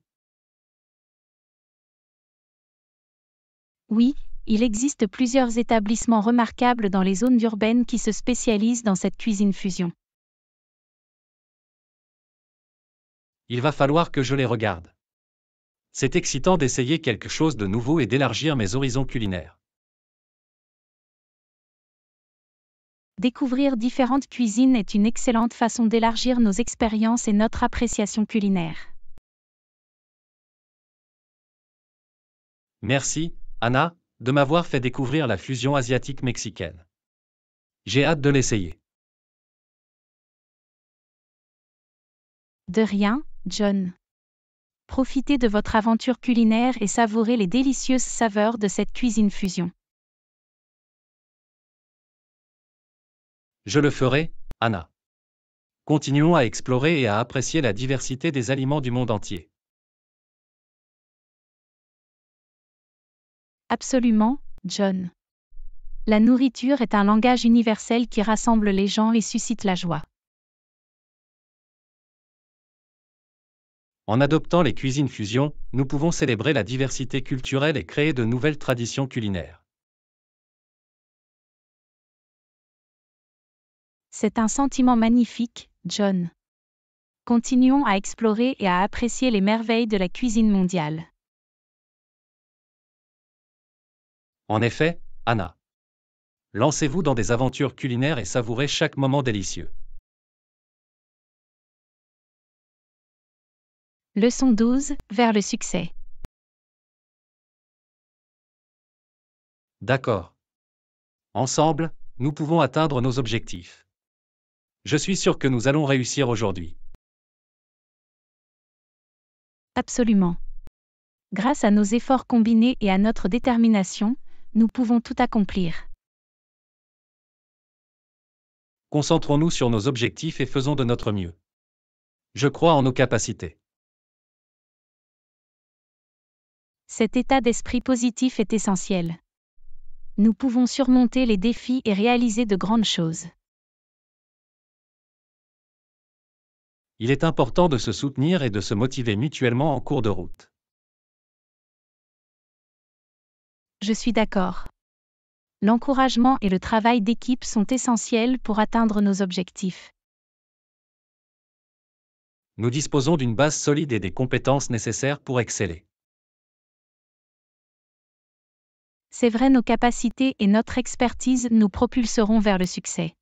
Oui, il existe plusieurs établissements remarquables dans les zones urbaines qui se spécialisent dans cette cuisine fusion. il va falloir que je les regarde. C'est excitant d'essayer quelque chose de nouveau et d'élargir mes horizons culinaires. Découvrir différentes cuisines est une excellente façon d'élargir nos expériences et notre appréciation culinaire. Merci, Anna, de m'avoir fait découvrir la fusion asiatique mexicaine. J'ai hâte de l'essayer. De rien, John. Profitez de votre aventure culinaire et savourez les délicieuses saveurs de cette cuisine fusion. Je le ferai, Anna. Continuons à explorer et à apprécier la diversité des aliments du monde entier. Absolument, John. La nourriture est un langage universel qui rassemble les gens et suscite la joie. En adoptant les cuisines fusion, nous pouvons célébrer la diversité culturelle et créer de nouvelles traditions culinaires. C'est un sentiment magnifique, John. Continuons à explorer et à apprécier les merveilles de la cuisine mondiale. En effet, Anna. Lancez-vous dans des aventures culinaires et savourez chaque moment délicieux. Leçon 12, vers le succès. D'accord. Ensemble, nous pouvons atteindre nos objectifs. Je suis sûr que nous allons réussir aujourd'hui. Absolument. Grâce à nos efforts combinés et à notre détermination, nous pouvons tout accomplir. Concentrons-nous sur nos objectifs et faisons de notre mieux. Je crois en nos capacités. cet état d'esprit positif est essentiel. Nous pouvons surmonter les défis et réaliser de grandes choses. Il est important de se soutenir et de se motiver mutuellement en cours de route. Je suis d'accord. L'encouragement et le travail d'équipe sont essentiels pour atteindre nos objectifs. Nous disposons d'une base solide et des compétences nécessaires pour exceller. c'est vrai nos capacités et notre expertise nous propulseront vers le succès.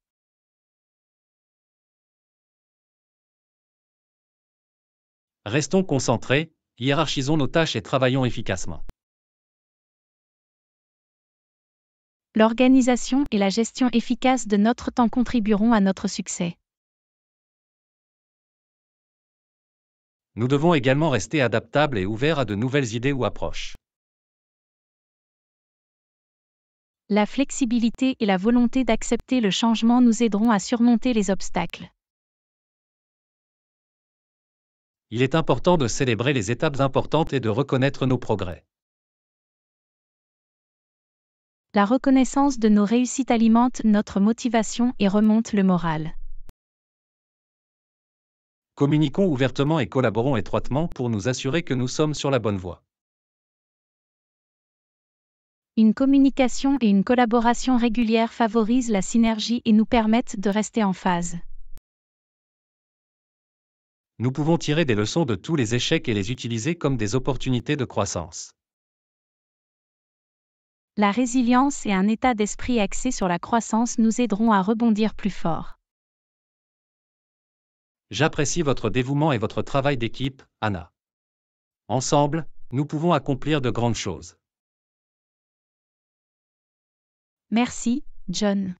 Restons concentrés, hiérarchisons nos tâches et travaillons efficacement. L'organisation et la gestion efficace de notre temps contribueront à notre succès. Nous devons également rester adaptables et ouverts à de nouvelles idées ou approches. La flexibilité et la volonté d'accepter le changement nous aideront à surmonter les obstacles. Il est important de célébrer les étapes importantes et de reconnaître nos progrès. La reconnaissance de nos réussites alimente notre motivation et remonte le moral. Communiquons ouvertement et collaborons étroitement pour nous assurer que nous sommes sur la bonne voie. Une communication et une collaboration régulières favorisent la synergie et nous permettent de rester en phase. Nous pouvons tirer des leçons de tous les échecs et les utiliser comme des opportunités de croissance. La résilience et un état d'esprit axé sur la croissance nous aideront à rebondir plus fort. J'apprécie votre dévouement et votre travail d'équipe, Anna. Ensemble, nous pouvons accomplir de grandes choses. Merci, John.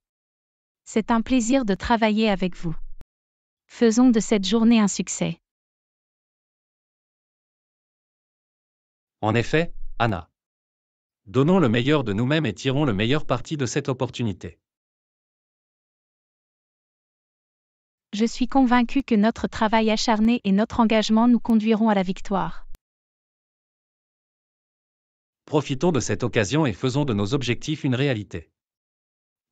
C'est un plaisir de travailler avec vous. Faisons de cette journée un succès. En effet, Anna. Donnons le meilleur de nous-mêmes et tirons le meilleur parti de cette opportunité. Je suis convaincu que notre travail acharné et notre engagement nous conduiront à la victoire. Profitons de cette occasion et faisons de nos objectifs une réalité.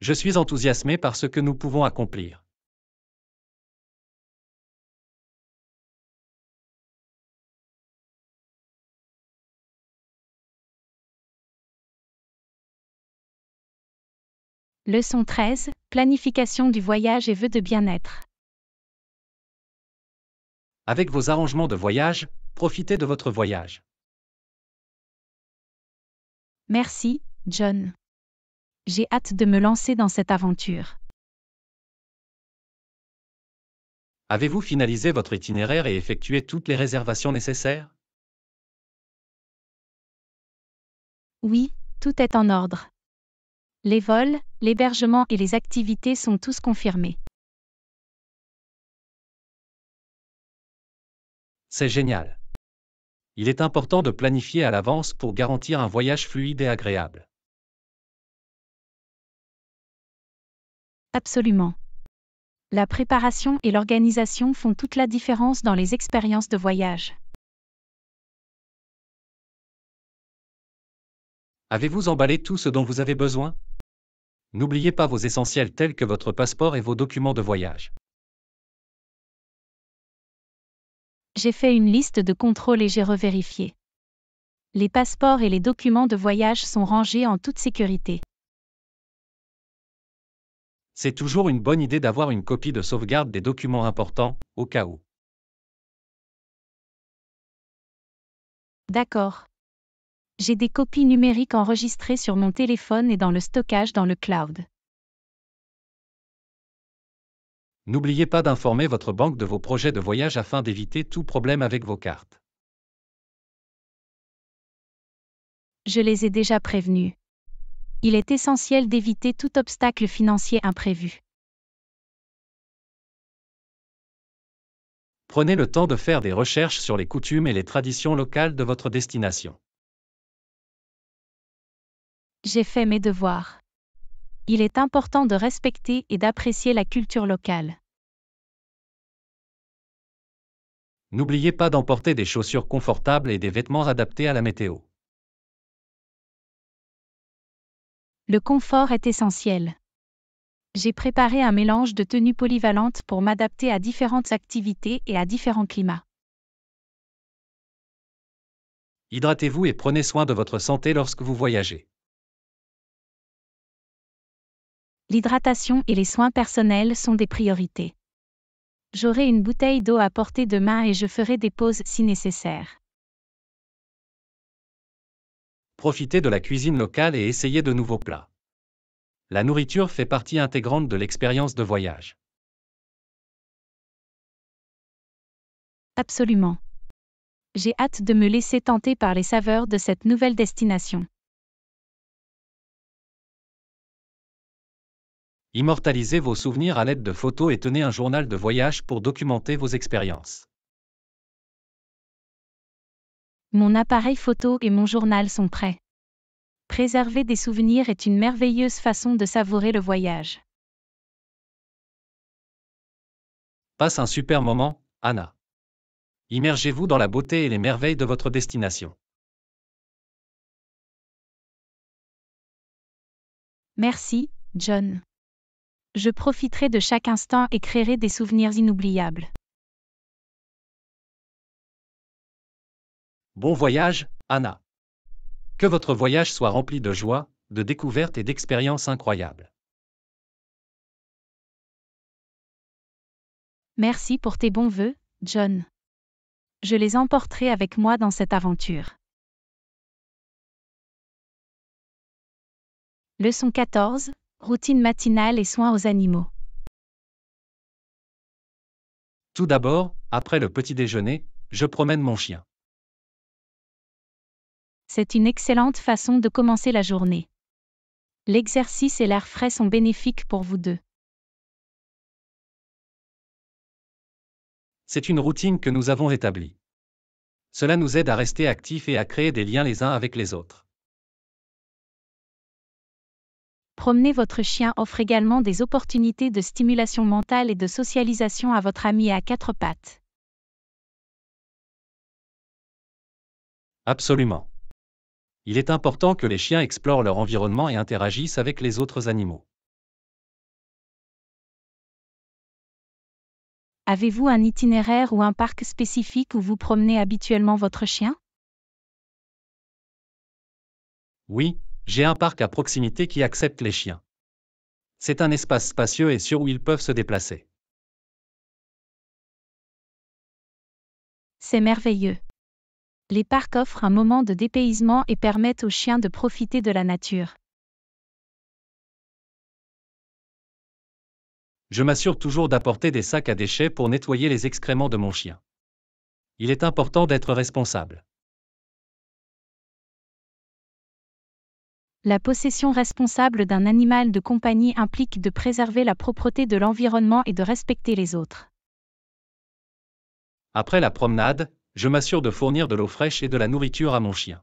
Je suis enthousiasmé par ce que nous pouvons accomplir. Leçon 13, planification du voyage et vœux de bien-être. Avec vos arrangements de voyage, profitez de votre voyage. Merci, John j'ai hâte de me lancer dans cette aventure. Avez-vous finalisé votre itinéraire et effectué toutes les réservations nécessaires Oui, tout est en ordre. Les vols, l'hébergement et les activités sont tous confirmés. C'est génial. Il est important de planifier à l'avance pour garantir un voyage fluide et agréable. Absolument. La préparation et l'organisation font toute la différence dans les expériences de voyage. Avez-vous emballé tout ce dont vous avez besoin N'oubliez pas vos essentiels tels que votre passeport et vos documents de voyage. J'ai fait une liste de contrôles et j'ai revérifié. Les passeports et les documents de voyage sont rangés en toute sécurité c'est toujours une bonne idée d'avoir une copie de sauvegarde des documents importants, au cas où. D'accord. J'ai des copies numériques enregistrées sur mon téléphone et dans le stockage dans le cloud. N'oubliez pas d'informer votre banque de vos projets de voyage afin d'éviter tout problème avec vos cartes. Je les ai déjà prévenus il est essentiel d'éviter tout obstacle financier imprévu. Prenez le temps de faire des recherches sur les coutumes et les traditions locales de votre destination. J'ai fait mes devoirs. Il est important de respecter et d'apprécier la culture locale. N'oubliez pas d'emporter des chaussures confortables et des vêtements adaptés à la météo. Le confort est essentiel. J'ai préparé un mélange de tenues polyvalentes pour m'adapter à différentes activités et à différents climats. Hydratez-vous et prenez soin de votre santé lorsque vous voyagez. L'hydratation et les soins personnels sont des priorités. J'aurai une bouteille d'eau à portée de main et je ferai des pauses si nécessaire. Profitez de la cuisine locale et essayer de nouveaux plats. La nourriture fait partie intégrante de l'expérience de voyage. Absolument. J'ai hâte de me laisser tenter par les saveurs de cette nouvelle destination. Immortalisez vos souvenirs à l'aide de photos et tenez un journal de voyage pour documenter vos expériences. Mon appareil photo et mon journal sont prêts. Préserver des souvenirs est une merveilleuse façon de savourer le voyage. Passe un super moment, Anna. Immergez-vous dans la beauté et les merveilles de votre destination. Merci, John. Je profiterai de chaque instant et créerai des souvenirs inoubliables. Bon voyage, Anna. Que votre voyage soit rempli de joie, de découvertes et d'expériences incroyables. Merci pour tes bons voeux, John. Je les emporterai avec moi dans cette aventure. Leçon 14. Routine matinale et soins aux animaux. Tout d'abord, après le petit déjeuner, je promène mon chien. C'est une excellente façon de commencer la journée. L'exercice et l'air frais sont bénéfiques pour vous deux. C'est une routine que nous avons établie. Cela nous aide à rester actifs et à créer des liens les uns avec les autres. Promener votre chien offre également des opportunités de stimulation mentale et de socialisation à votre ami à quatre pattes. Absolument il est important que les chiens explorent leur environnement et interagissent avec les autres animaux. Avez-vous un itinéraire ou un parc spécifique où vous promenez habituellement votre chien Oui, j'ai un parc à proximité qui accepte les chiens. C'est un espace spacieux et sûr où ils peuvent se déplacer. C'est merveilleux les parcs offrent un moment de dépaysement et permettent aux chiens de profiter de la nature. Je m'assure toujours d'apporter des sacs à déchets pour nettoyer les excréments de mon chien. Il est important d'être responsable. La possession responsable d'un animal de compagnie implique de préserver la propreté de l'environnement et de respecter les autres. Après la promenade, je m'assure de fournir de l'eau fraîche et de la nourriture à mon chien.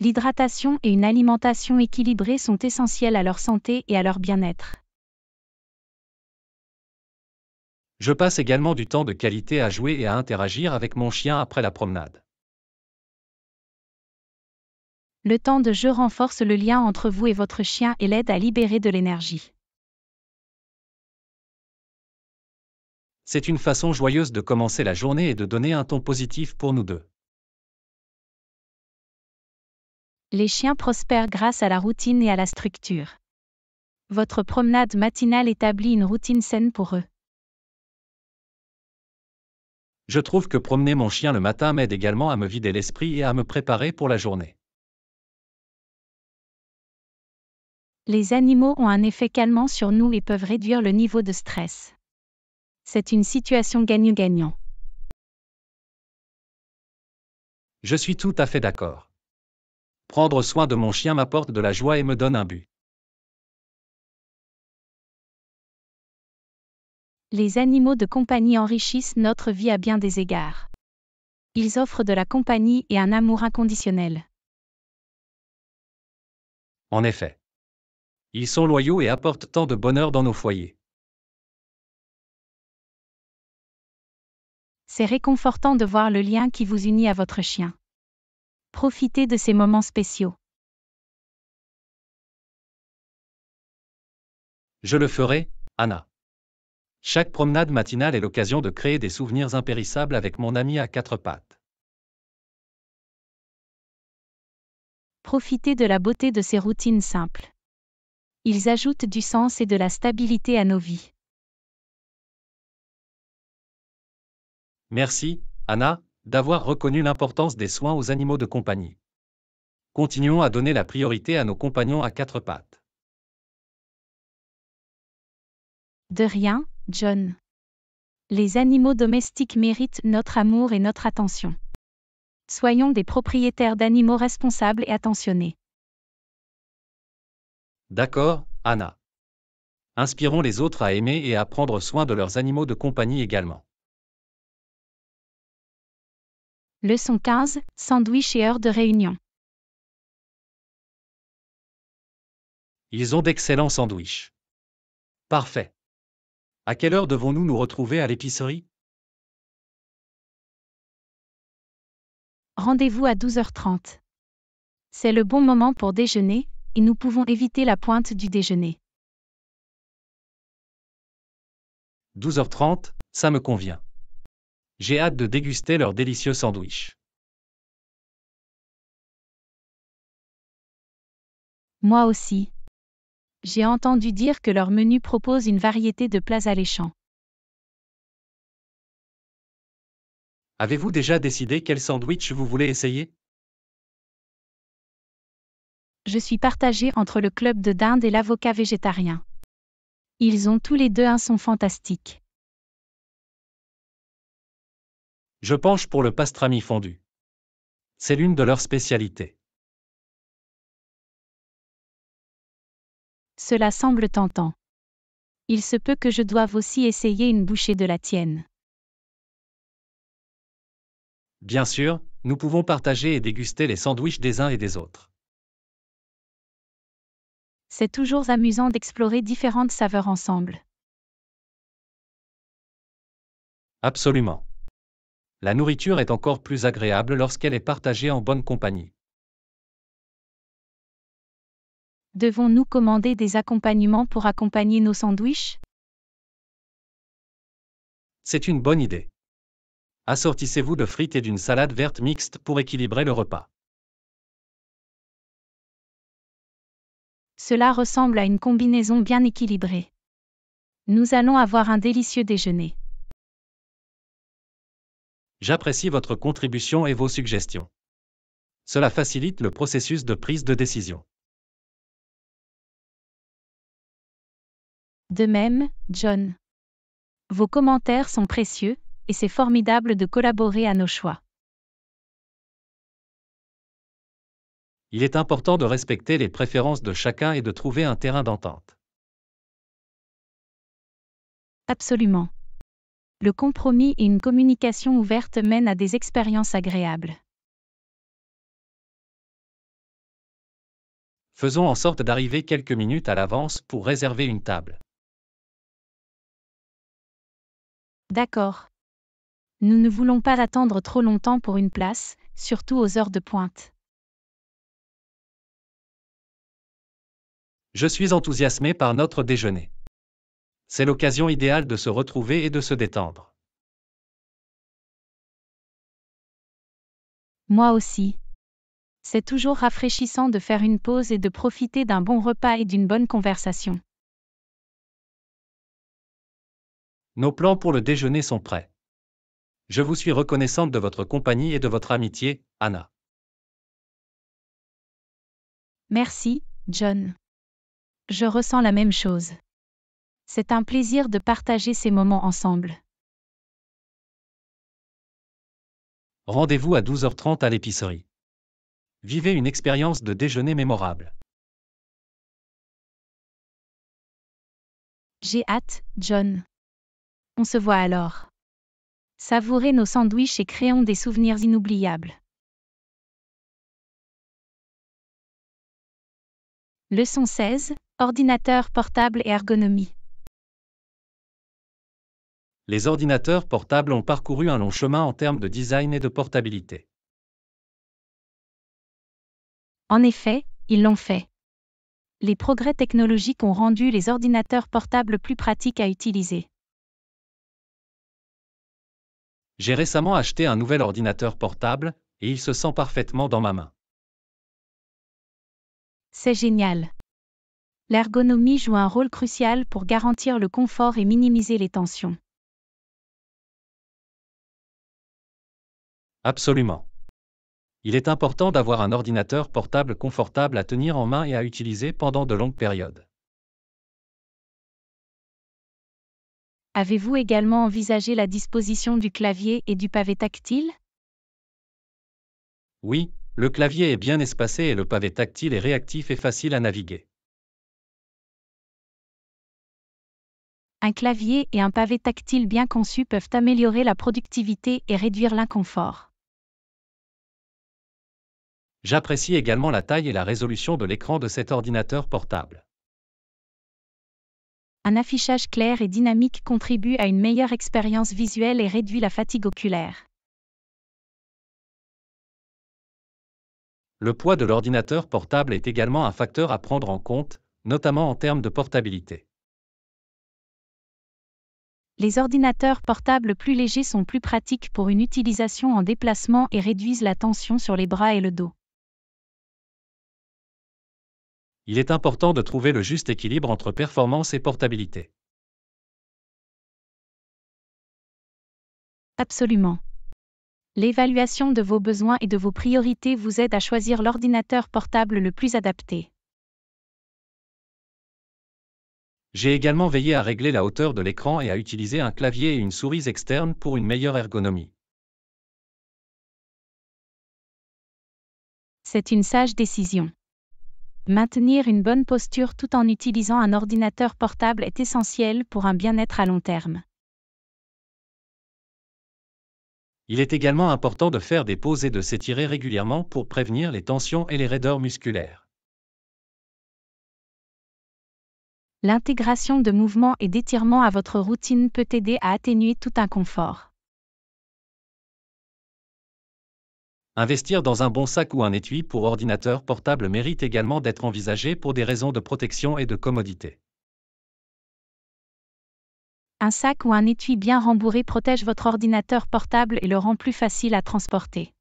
L'hydratation et une alimentation équilibrée sont essentielles à leur santé et à leur bien-être. Je passe également du temps de qualité à jouer et à interagir avec mon chien après la promenade. Le temps de jeu renforce le lien entre vous et votre chien et l'aide à libérer de l'énergie. C'est une façon joyeuse de commencer la journée et de donner un ton positif pour nous deux. Les chiens prospèrent grâce à la routine et à la structure. Votre promenade matinale établit une routine saine pour eux. Je trouve que promener mon chien le matin m'aide également à me vider l'esprit et à me préparer pour la journée. Les animaux ont un effet calmant sur nous et peuvent réduire le niveau de stress. C'est une situation gagnant-gagnant. Je suis tout à fait d'accord. Prendre soin de mon chien m'apporte de la joie et me donne un but. Les animaux de compagnie enrichissent notre vie à bien des égards. Ils offrent de la compagnie et un amour inconditionnel. En effet. Ils sont loyaux et apportent tant de bonheur dans nos foyers. C'est réconfortant de voir le lien qui vous unit à votre chien. Profitez de ces moments spéciaux. Je le ferai, Anna. Chaque promenade matinale est l'occasion de créer des souvenirs impérissables avec mon ami à quatre pattes. Profitez de la beauté de ces routines simples. Ils ajoutent du sens et de la stabilité à nos vies. Merci, Anna, d'avoir reconnu l'importance des soins aux animaux de compagnie. Continuons à donner la priorité à nos compagnons à quatre pattes. De rien, John. Les animaux domestiques méritent notre amour et notre attention. Soyons des propriétaires d'animaux responsables et attentionnés. D'accord, Anna. Inspirons les autres à aimer et à prendre soin de leurs animaux de compagnie également. Leçon 15, sandwich et heure de réunion. Ils ont d'excellents sandwiches. Parfait. À quelle heure devons-nous nous retrouver à l'épicerie Rendez-vous à 12h30. C'est le bon moment pour déjeuner, et nous pouvons éviter la pointe du déjeuner. 12h30, ça me convient. J'ai hâte de déguster leurs délicieux sandwichs. Moi aussi. J'ai entendu dire que leur menu propose une variété de plats alléchants. Avez-vous déjà décidé quel sandwich vous voulez essayer Je suis partagée entre le club de dinde et l'avocat végétarien. Ils ont tous les deux un son fantastique. Je penche pour le pastrami fondu. C'est l'une de leurs spécialités. Cela semble tentant. Il se peut que je doive aussi essayer une bouchée de la tienne. Bien sûr, nous pouvons partager et déguster les sandwichs des uns et des autres. C'est toujours amusant d'explorer différentes saveurs ensemble. Absolument. La nourriture est encore plus agréable lorsqu'elle est partagée en bonne compagnie. Devons-nous commander des accompagnements pour accompagner nos sandwiches C'est une bonne idée. Assortissez-vous de frites et d'une salade verte mixte pour équilibrer le repas. Cela ressemble à une combinaison bien équilibrée. Nous allons avoir un délicieux déjeuner. J'apprécie votre contribution et vos suggestions. Cela facilite le processus de prise de décision. De même, John. Vos commentaires sont précieux, et c'est formidable de collaborer à nos choix. Il est important de respecter les préférences de chacun et de trouver un terrain d'entente. Absolument le compromis et une communication ouverte mènent à des expériences agréables. Faisons en sorte d'arriver quelques minutes à l'avance pour réserver une table. D'accord. Nous ne voulons pas attendre trop longtemps pour une place, surtout aux heures de pointe. Je suis enthousiasmé par notre déjeuner. C'est l'occasion idéale de se retrouver et de se détendre. Moi aussi. C'est toujours rafraîchissant de faire une pause et de profiter d'un bon repas et d'une bonne conversation. Nos plans pour le déjeuner sont prêts. Je vous suis reconnaissante de votre compagnie et de votre amitié, Anna. Merci, John. Je ressens la même chose. C'est un plaisir de partager ces moments ensemble. Rendez-vous à 12h30 à l'épicerie. Vivez une expérience de déjeuner mémorable. J'ai hâte, John. On se voit alors. Savourez nos sandwichs et créons des souvenirs inoubliables. Leçon 16. Ordinateur portable et ergonomie les ordinateurs portables ont parcouru un long chemin en termes de design et de portabilité. En effet, ils l'ont fait. Les progrès technologiques ont rendu les ordinateurs portables plus pratiques à utiliser. J'ai récemment acheté un nouvel ordinateur portable, et il se sent parfaitement dans ma main. C'est génial. L'ergonomie joue un rôle crucial pour garantir le confort et minimiser les tensions. Absolument. Il est important d'avoir un ordinateur portable confortable à tenir en main et à utiliser pendant de longues périodes. Avez-vous également envisagé la disposition du clavier et du pavé tactile Oui, le clavier est bien espacé et le pavé tactile est réactif et facile à naviguer. Un clavier et un pavé tactile bien conçus peuvent améliorer la productivité et réduire l'inconfort. J'apprécie également la taille et la résolution de l'écran de cet ordinateur portable. Un affichage clair et dynamique contribue à une meilleure expérience visuelle et réduit la fatigue oculaire. Le poids de l'ordinateur portable est également un facteur à prendre en compte, notamment en termes de portabilité. Les ordinateurs portables plus légers sont plus pratiques pour une utilisation en déplacement et réduisent la tension sur les bras et le dos il est important de trouver le juste équilibre entre performance et portabilité. Absolument. L'évaluation de vos besoins et de vos priorités vous aide à choisir l'ordinateur portable le plus adapté. J'ai également veillé à régler la hauteur de l'écran et à utiliser un clavier et une souris externe pour une meilleure ergonomie. C'est une sage décision. Maintenir une bonne posture tout en utilisant un ordinateur portable est essentiel pour un bien-être à long terme. Il est également important de faire des pauses et de s'étirer régulièrement pour prévenir les tensions et les raideurs musculaires. L'intégration de mouvements et d'étirements à votre routine peut aider à atténuer tout inconfort. Investir dans un bon sac ou un étui pour ordinateur portable mérite également d'être envisagé pour des raisons de protection et de commodité. Un sac ou un étui bien rembourré protège votre ordinateur portable et le rend plus facile à transporter.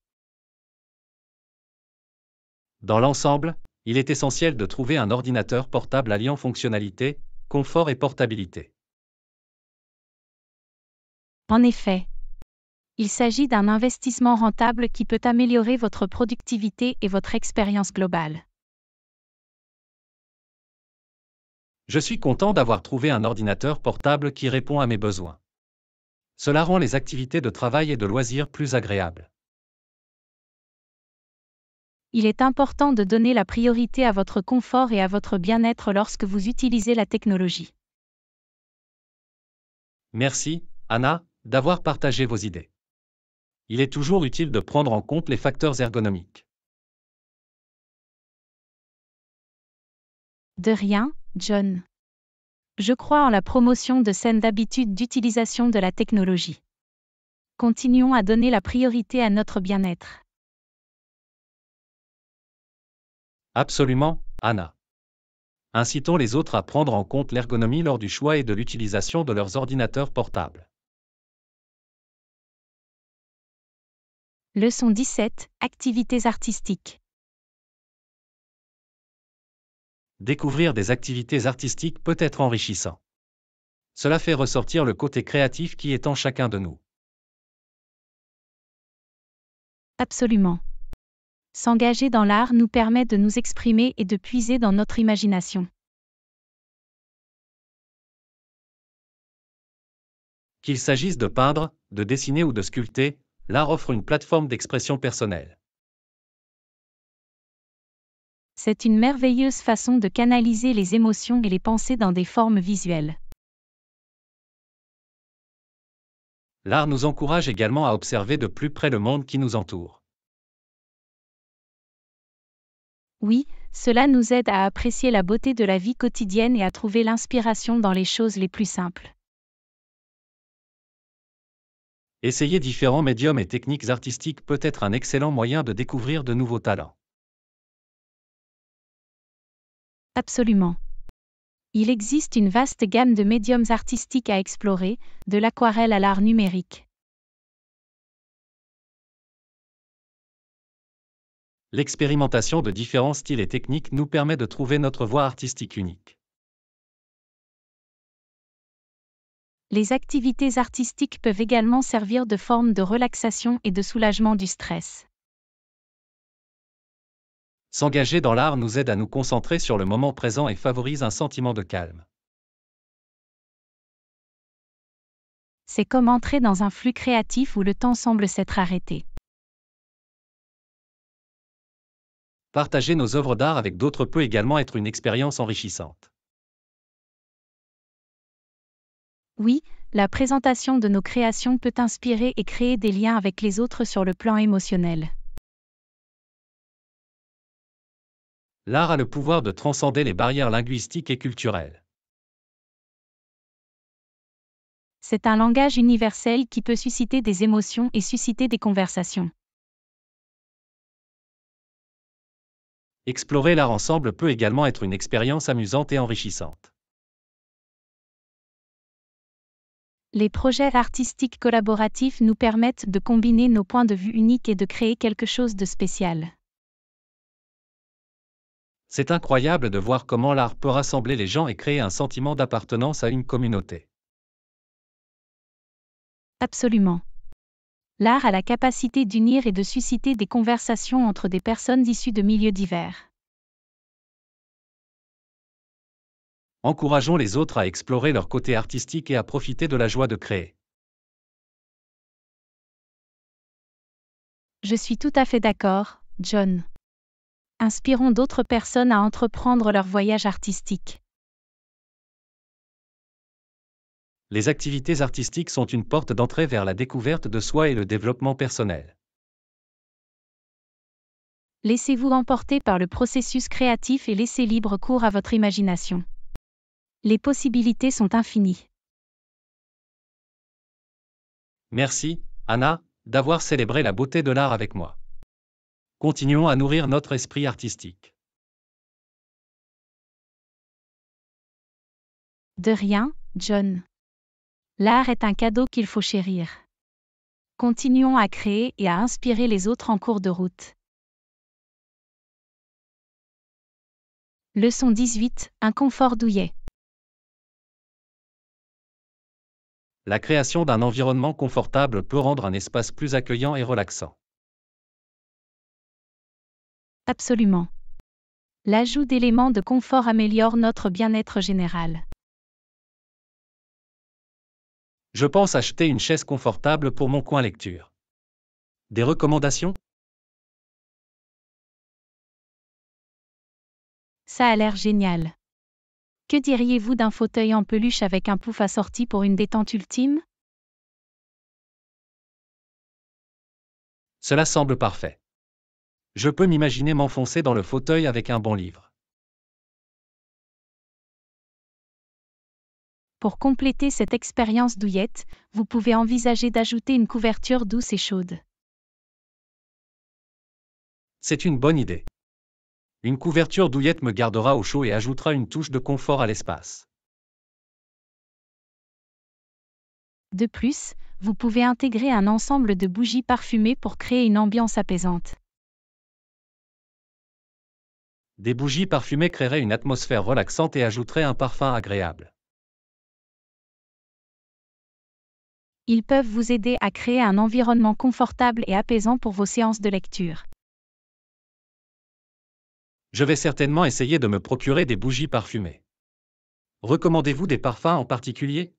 Dans l'ensemble, il est essentiel de trouver un ordinateur portable alliant fonctionnalité, confort et portabilité. En effet, il s'agit d'un investissement rentable qui peut améliorer votre productivité et votre expérience globale. Je suis content d'avoir trouvé un ordinateur portable qui répond à mes besoins. Cela rend les activités de travail et de loisirs plus agréables. Il est important de donner la priorité à votre confort et à votre bien-être lorsque vous utilisez la technologie. Merci, Anna, d'avoir partagé vos idées il est toujours utile de prendre en compte les facteurs ergonomiques. De rien, John. Je crois en la promotion de scènes d'habitude d'utilisation de la technologie. Continuons à donner la priorité à notre bien-être. Absolument, Anna. Incitons les autres à prendre en compte l'ergonomie lors du choix et de l'utilisation de leurs ordinateurs portables. Leçon 17 Activités artistiques. Découvrir des activités artistiques peut être enrichissant. Cela fait ressortir le côté créatif qui est en chacun de nous. Absolument. S'engager dans l'art nous permet de nous exprimer et de puiser dans notre imagination. Qu'il s'agisse de peindre, de dessiner ou de sculpter, l'art offre une plateforme d'expression personnelle. C'est une merveilleuse façon de canaliser les émotions et les pensées dans des formes visuelles. L'art nous encourage également à observer de plus près le monde qui nous entoure. Oui, cela nous aide à apprécier la beauté de la vie quotidienne et à trouver l'inspiration dans les choses les plus simples. Essayer différents médiums et techniques artistiques peut être un excellent moyen de découvrir de nouveaux talents. Absolument. Il existe une vaste gamme de médiums artistiques à explorer, de l'aquarelle à l'art numérique. L'expérimentation de différents styles et techniques nous permet de trouver notre voie artistique unique. Les activités artistiques peuvent également servir de forme de relaxation et de soulagement du stress. S'engager dans l'art nous aide à nous concentrer sur le moment présent et favorise un sentiment de calme. C'est comme entrer dans un flux créatif où le temps semble s'être arrêté. Partager nos œuvres d'art avec d'autres peut également être une expérience enrichissante. Oui, la présentation de nos créations peut inspirer et créer des liens avec les autres sur le plan émotionnel. L'art a le pouvoir de transcender les barrières linguistiques et culturelles. C'est un langage universel qui peut susciter des émotions et susciter des conversations. Explorer l'art ensemble peut également être une expérience amusante et enrichissante. Les projets artistiques collaboratifs nous permettent de combiner nos points de vue uniques et de créer quelque chose de spécial. C'est incroyable de voir comment l'art peut rassembler les gens et créer un sentiment d'appartenance à une communauté. Absolument. L'art a la capacité d'unir et de susciter des conversations entre des personnes issues de milieux divers. Encourageons les autres à explorer leur côté artistique et à profiter de la joie de créer. Je suis tout à fait d'accord, John. Inspirons d'autres personnes à entreprendre leur voyage artistique. Les activités artistiques sont une porte d'entrée vers la découverte de soi et le développement personnel. Laissez-vous emporter par le processus créatif et laissez libre cours à votre imagination. Les possibilités sont infinies. Merci, Anna, d'avoir célébré la beauté de l'art avec moi. Continuons à nourrir notre esprit artistique. De rien, John. L'art est un cadeau qu'il faut chérir. Continuons à créer et à inspirer les autres en cours de route. Leçon 18. Un confort douillet. La création d'un environnement confortable peut rendre un espace plus accueillant et relaxant. Absolument. L'ajout d'éléments de confort améliore notre bien-être général. Je pense acheter une chaise confortable pour mon coin lecture. Des recommandations Ça a l'air génial. Que diriez-vous d'un fauteuil en peluche avec un pouf assorti pour une détente ultime Cela semble parfait. Je peux m'imaginer m'enfoncer dans le fauteuil avec un bon livre. Pour compléter cette expérience douillette, vous pouvez envisager d'ajouter une couverture douce et chaude. C'est une bonne idée. Une couverture douillette me gardera au chaud et ajoutera une touche de confort à l'espace. De plus, vous pouvez intégrer un ensemble de bougies parfumées pour créer une ambiance apaisante. Des bougies parfumées créeraient une atmosphère relaxante et ajouteraient un parfum agréable. Ils peuvent vous aider à créer un environnement confortable et apaisant pour vos séances de lecture. Je vais certainement essayer de me procurer des bougies parfumées. Recommandez-vous des parfums en particulier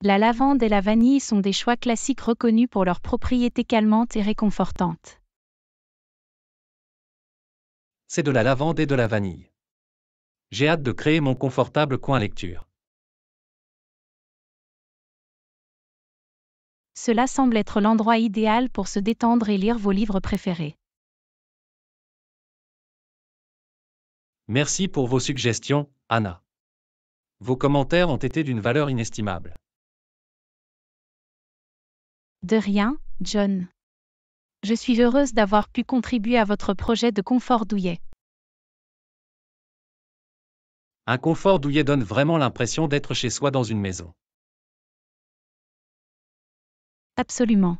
La lavande et la vanille sont des choix classiques reconnus pour leurs propriétés calmantes et réconfortantes. C'est de la lavande et de la vanille. J'ai hâte de créer mon confortable coin lecture. cela semble être l'endroit idéal pour se détendre et lire vos livres préférés. Merci pour vos suggestions, Anna. Vos commentaires ont été d'une valeur inestimable. De rien, John. Je suis heureuse d'avoir pu contribuer à votre projet de confort douillet. Un confort douillet donne vraiment l'impression d'être chez soi dans une maison. Absolument.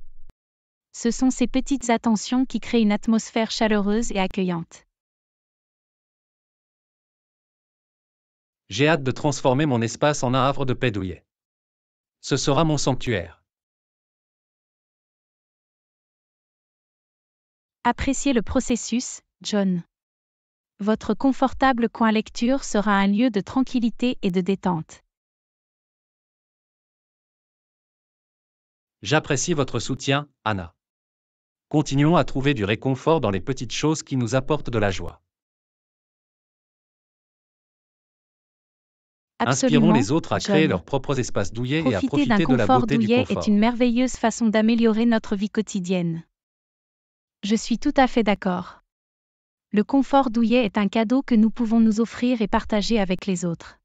Ce sont ces petites attentions qui créent une atmosphère chaleureuse et accueillante. J'ai hâte de transformer mon espace en un havre de paix Ce sera mon sanctuaire. Appréciez le processus, John. Votre confortable coin lecture sera un lieu de tranquillité et de détente. J'apprécie votre soutien, Anna. Continuons à trouver du réconfort dans les petites choses qui nous apportent de la joie. Inspirons les autres à créer leurs propres espaces douillets et à profiter de la beauté du confort. est une merveilleuse façon d'améliorer notre vie quotidienne. Je suis tout à fait d'accord. Le confort douillet est un cadeau que nous pouvons nous offrir et partager avec les autres.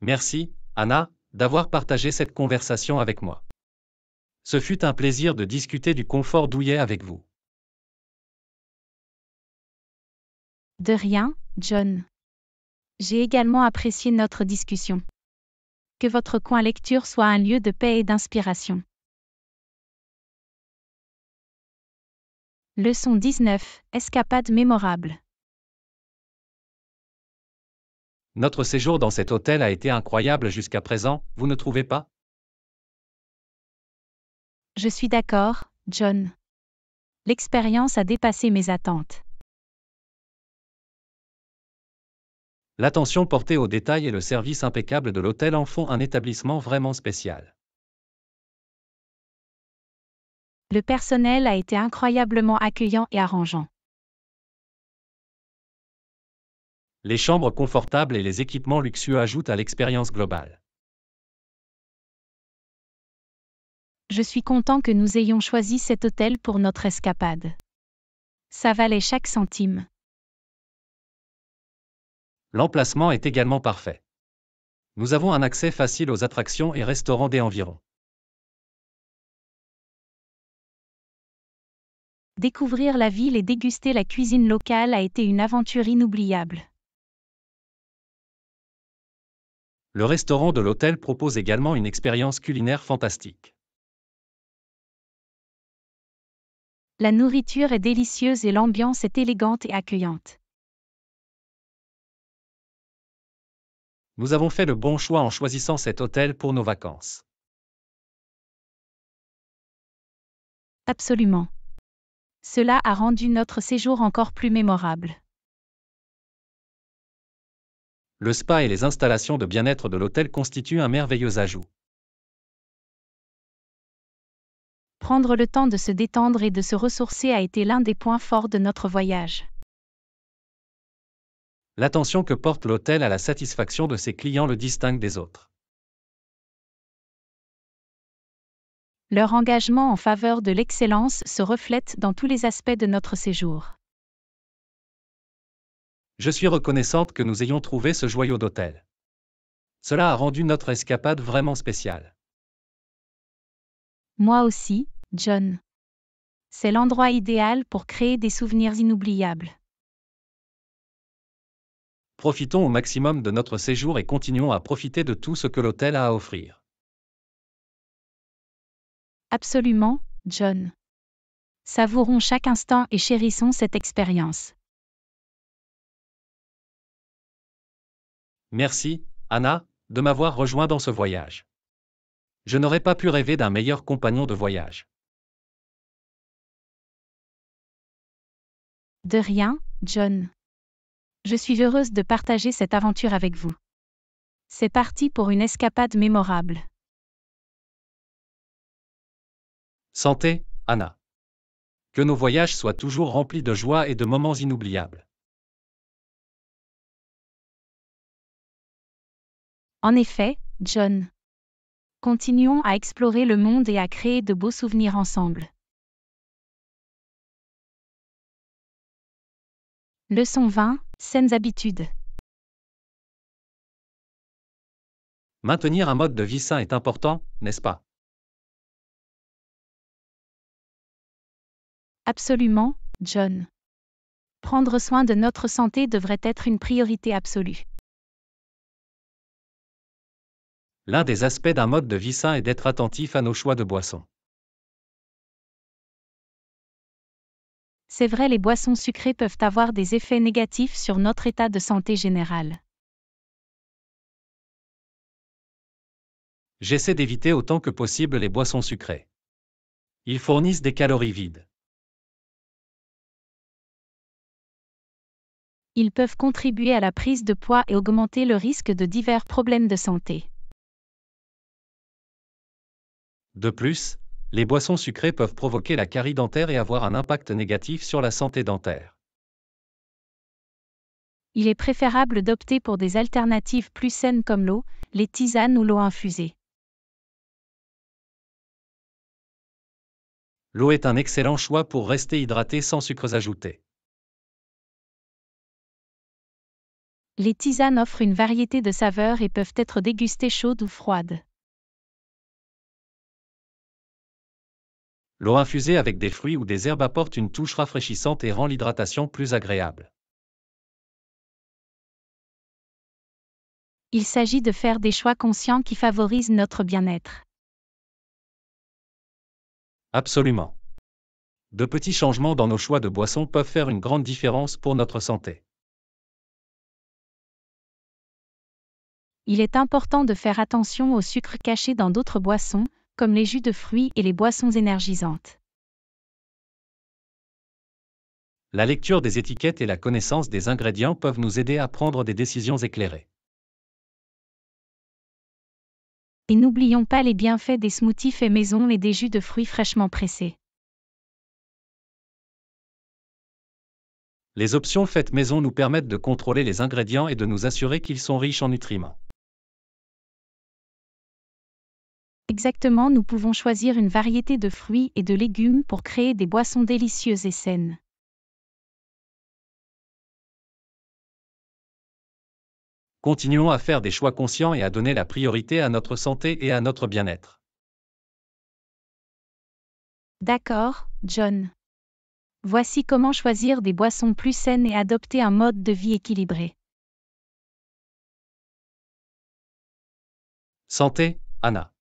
Merci, Anna, d'avoir partagé cette conversation avec moi. Ce fut un plaisir de discuter du confort douillet avec vous. De rien, John. J'ai également apprécié notre discussion. Que votre coin lecture soit un lieu de paix et d'inspiration. Leçon 19. Escapade mémorable. Notre séjour dans cet hôtel a été incroyable jusqu'à présent, vous ne trouvez pas Je suis d'accord, John. L'expérience a dépassé mes attentes. L'attention portée aux détails et le service impeccable de l'hôtel en font un établissement vraiment spécial. Le personnel a été incroyablement accueillant et arrangeant. Les chambres confortables et les équipements luxueux ajoutent à l'expérience globale. Je suis content que nous ayons choisi cet hôtel pour notre escapade. Ça valait chaque centime. L'emplacement est également parfait. Nous avons un accès facile aux attractions et restaurants des environs. Découvrir la ville et déguster la cuisine locale a été une aventure inoubliable. le restaurant de l'hôtel propose également une expérience culinaire fantastique. La nourriture est délicieuse et l'ambiance est élégante et accueillante. Nous avons fait le bon choix en choisissant cet hôtel pour nos vacances. Absolument. Cela a rendu notre séjour encore plus mémorable le spa et les installations de bien-être de l'hôtel constituent un merveilleux ajout. Prendre le temps de se détendre et de se ressourcer a été l'un des points forts de notre voyage. L'attention que porte l'hôtel à la satisfaction de ses clients le distingue des autres. Leur engagement en faveur de l'excellence se reflète dans tous les aspects de notre séjour. Je suis reconnaissante que nous ayons trouvé ce joyau d'hôtel. Cela a rendu notre escapade vraiment spéciale. Moi aussi, John. C'est l'endroit idéal pour créer des souvenirs inoubliables. Profitons au maximum de notre séjour et continuons à profiter de tout ce que l'hôtel a à offrir. Absolument, John. Savourons chaque instant et chérissons cette expérience. Merci, Anna, de m'avoir rejoint dans ce voyage. Je n'aurais pas pu rêver d'un meilleur compagnon de voyage. De rien, John. Je suis heureuse de partager cette aventure avec vous. C'est parti pour une escapade mémorable. Santé, Anna. Que nos voyages soient toujours remplis de joie et de moments inoubliables. En effet, John. Continuons à explorer le monde et à créer de beaux souvenirs ensemble. Leçon 20, saines habitudes. Maintenir un mode de vie sain est important, n'est-ce pas Absolument, John. Prendre soin de notre santé devrait être une priorité absolue. L'un des aspects d'un mode de vie sain est d'être attentif à nos choix de boissons. C'est vrai, les boissons sucrées peuvent avoir des effets négatifs sur notre état de santé général. J'essaie d'éviter autant que possible les boissons sucrées. Ils fournissent des calories vides. Ils peuvent contribuer à la prise de poids et augmenter le risque de divers problèmes de santé. De plus, les boissons sucrées peuvent provoquer la carie dentaire et avoir un impact négatif sur la santé dentaire. Il est préférable d'opter pour des alternatives plus saines comme l'eau, les tisanes ou l'eau infusée. L'eau est un excellent choix pour rester hydraté sans sucres ajoutés. Les tisanes offrent une variété de saveurs et peuvent être dégustées chaudes ou froides. L'eau infusée avec des fruits ou des herbes apporte une touche rafraîchissante et rend l'hydratation plus agréable. Il s'agit de faire des choix conscients qui favorisent notre bien-être. Absolument. De petits changements dans nos choix de boissons peuvent faire une grande différence pour notre santé. Il est important de faire attention au sucre caché dans d'autres boissons, comme les jus de fruits et les boissons énergisantes. La lecture des étiquettes et la connaissance des ingrédients peuvent nous aider à prendre des décisions éclairées. Et n'oublions pas les bienfaits des smoothies faits maison et des jus de fruits fraîchement pressés. Les options faites maison nous permettent de contrôler les ingrédients et de nous assurer qu'ils sont riches en nutriments. Exactement, nous pouvons choisir une variété de fruits et de légumes pour créer des boissons délicieuses et saines. Continuons à faire des choix conscients et à donner la priorité à notre santé et à notre bien-être. D'accord, John. Voici comment choisir des boissons plus saines et adopter un mode de vie équilibré. Santé, Anna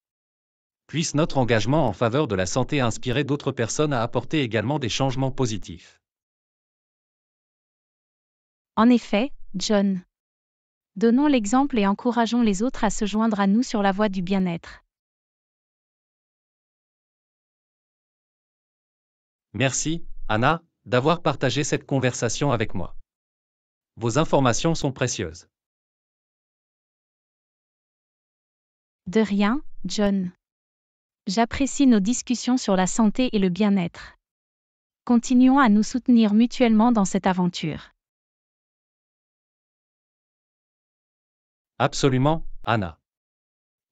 puisse notre engagement en faveur de la santé inspirer d'autres personnes à apporter également des changements positifs. En effet, John. Donnons l'exemple et encourageons les autres à se joindre à nous sur la voie du bien-être. Merci, Anna, d'avoir partagé cette conversation avec moi. Vos informations sont précieuses. De rien, John. J'apprécie nos discussions sur la santé et le bien-être. Continuons à nous soutenir mutuellement dans cette aventure. Absolument, Anna.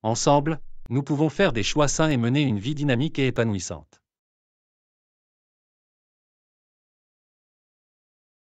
Ensemble, nous pouvons faire des choix sains et mener une vie dynamique et épanouissante.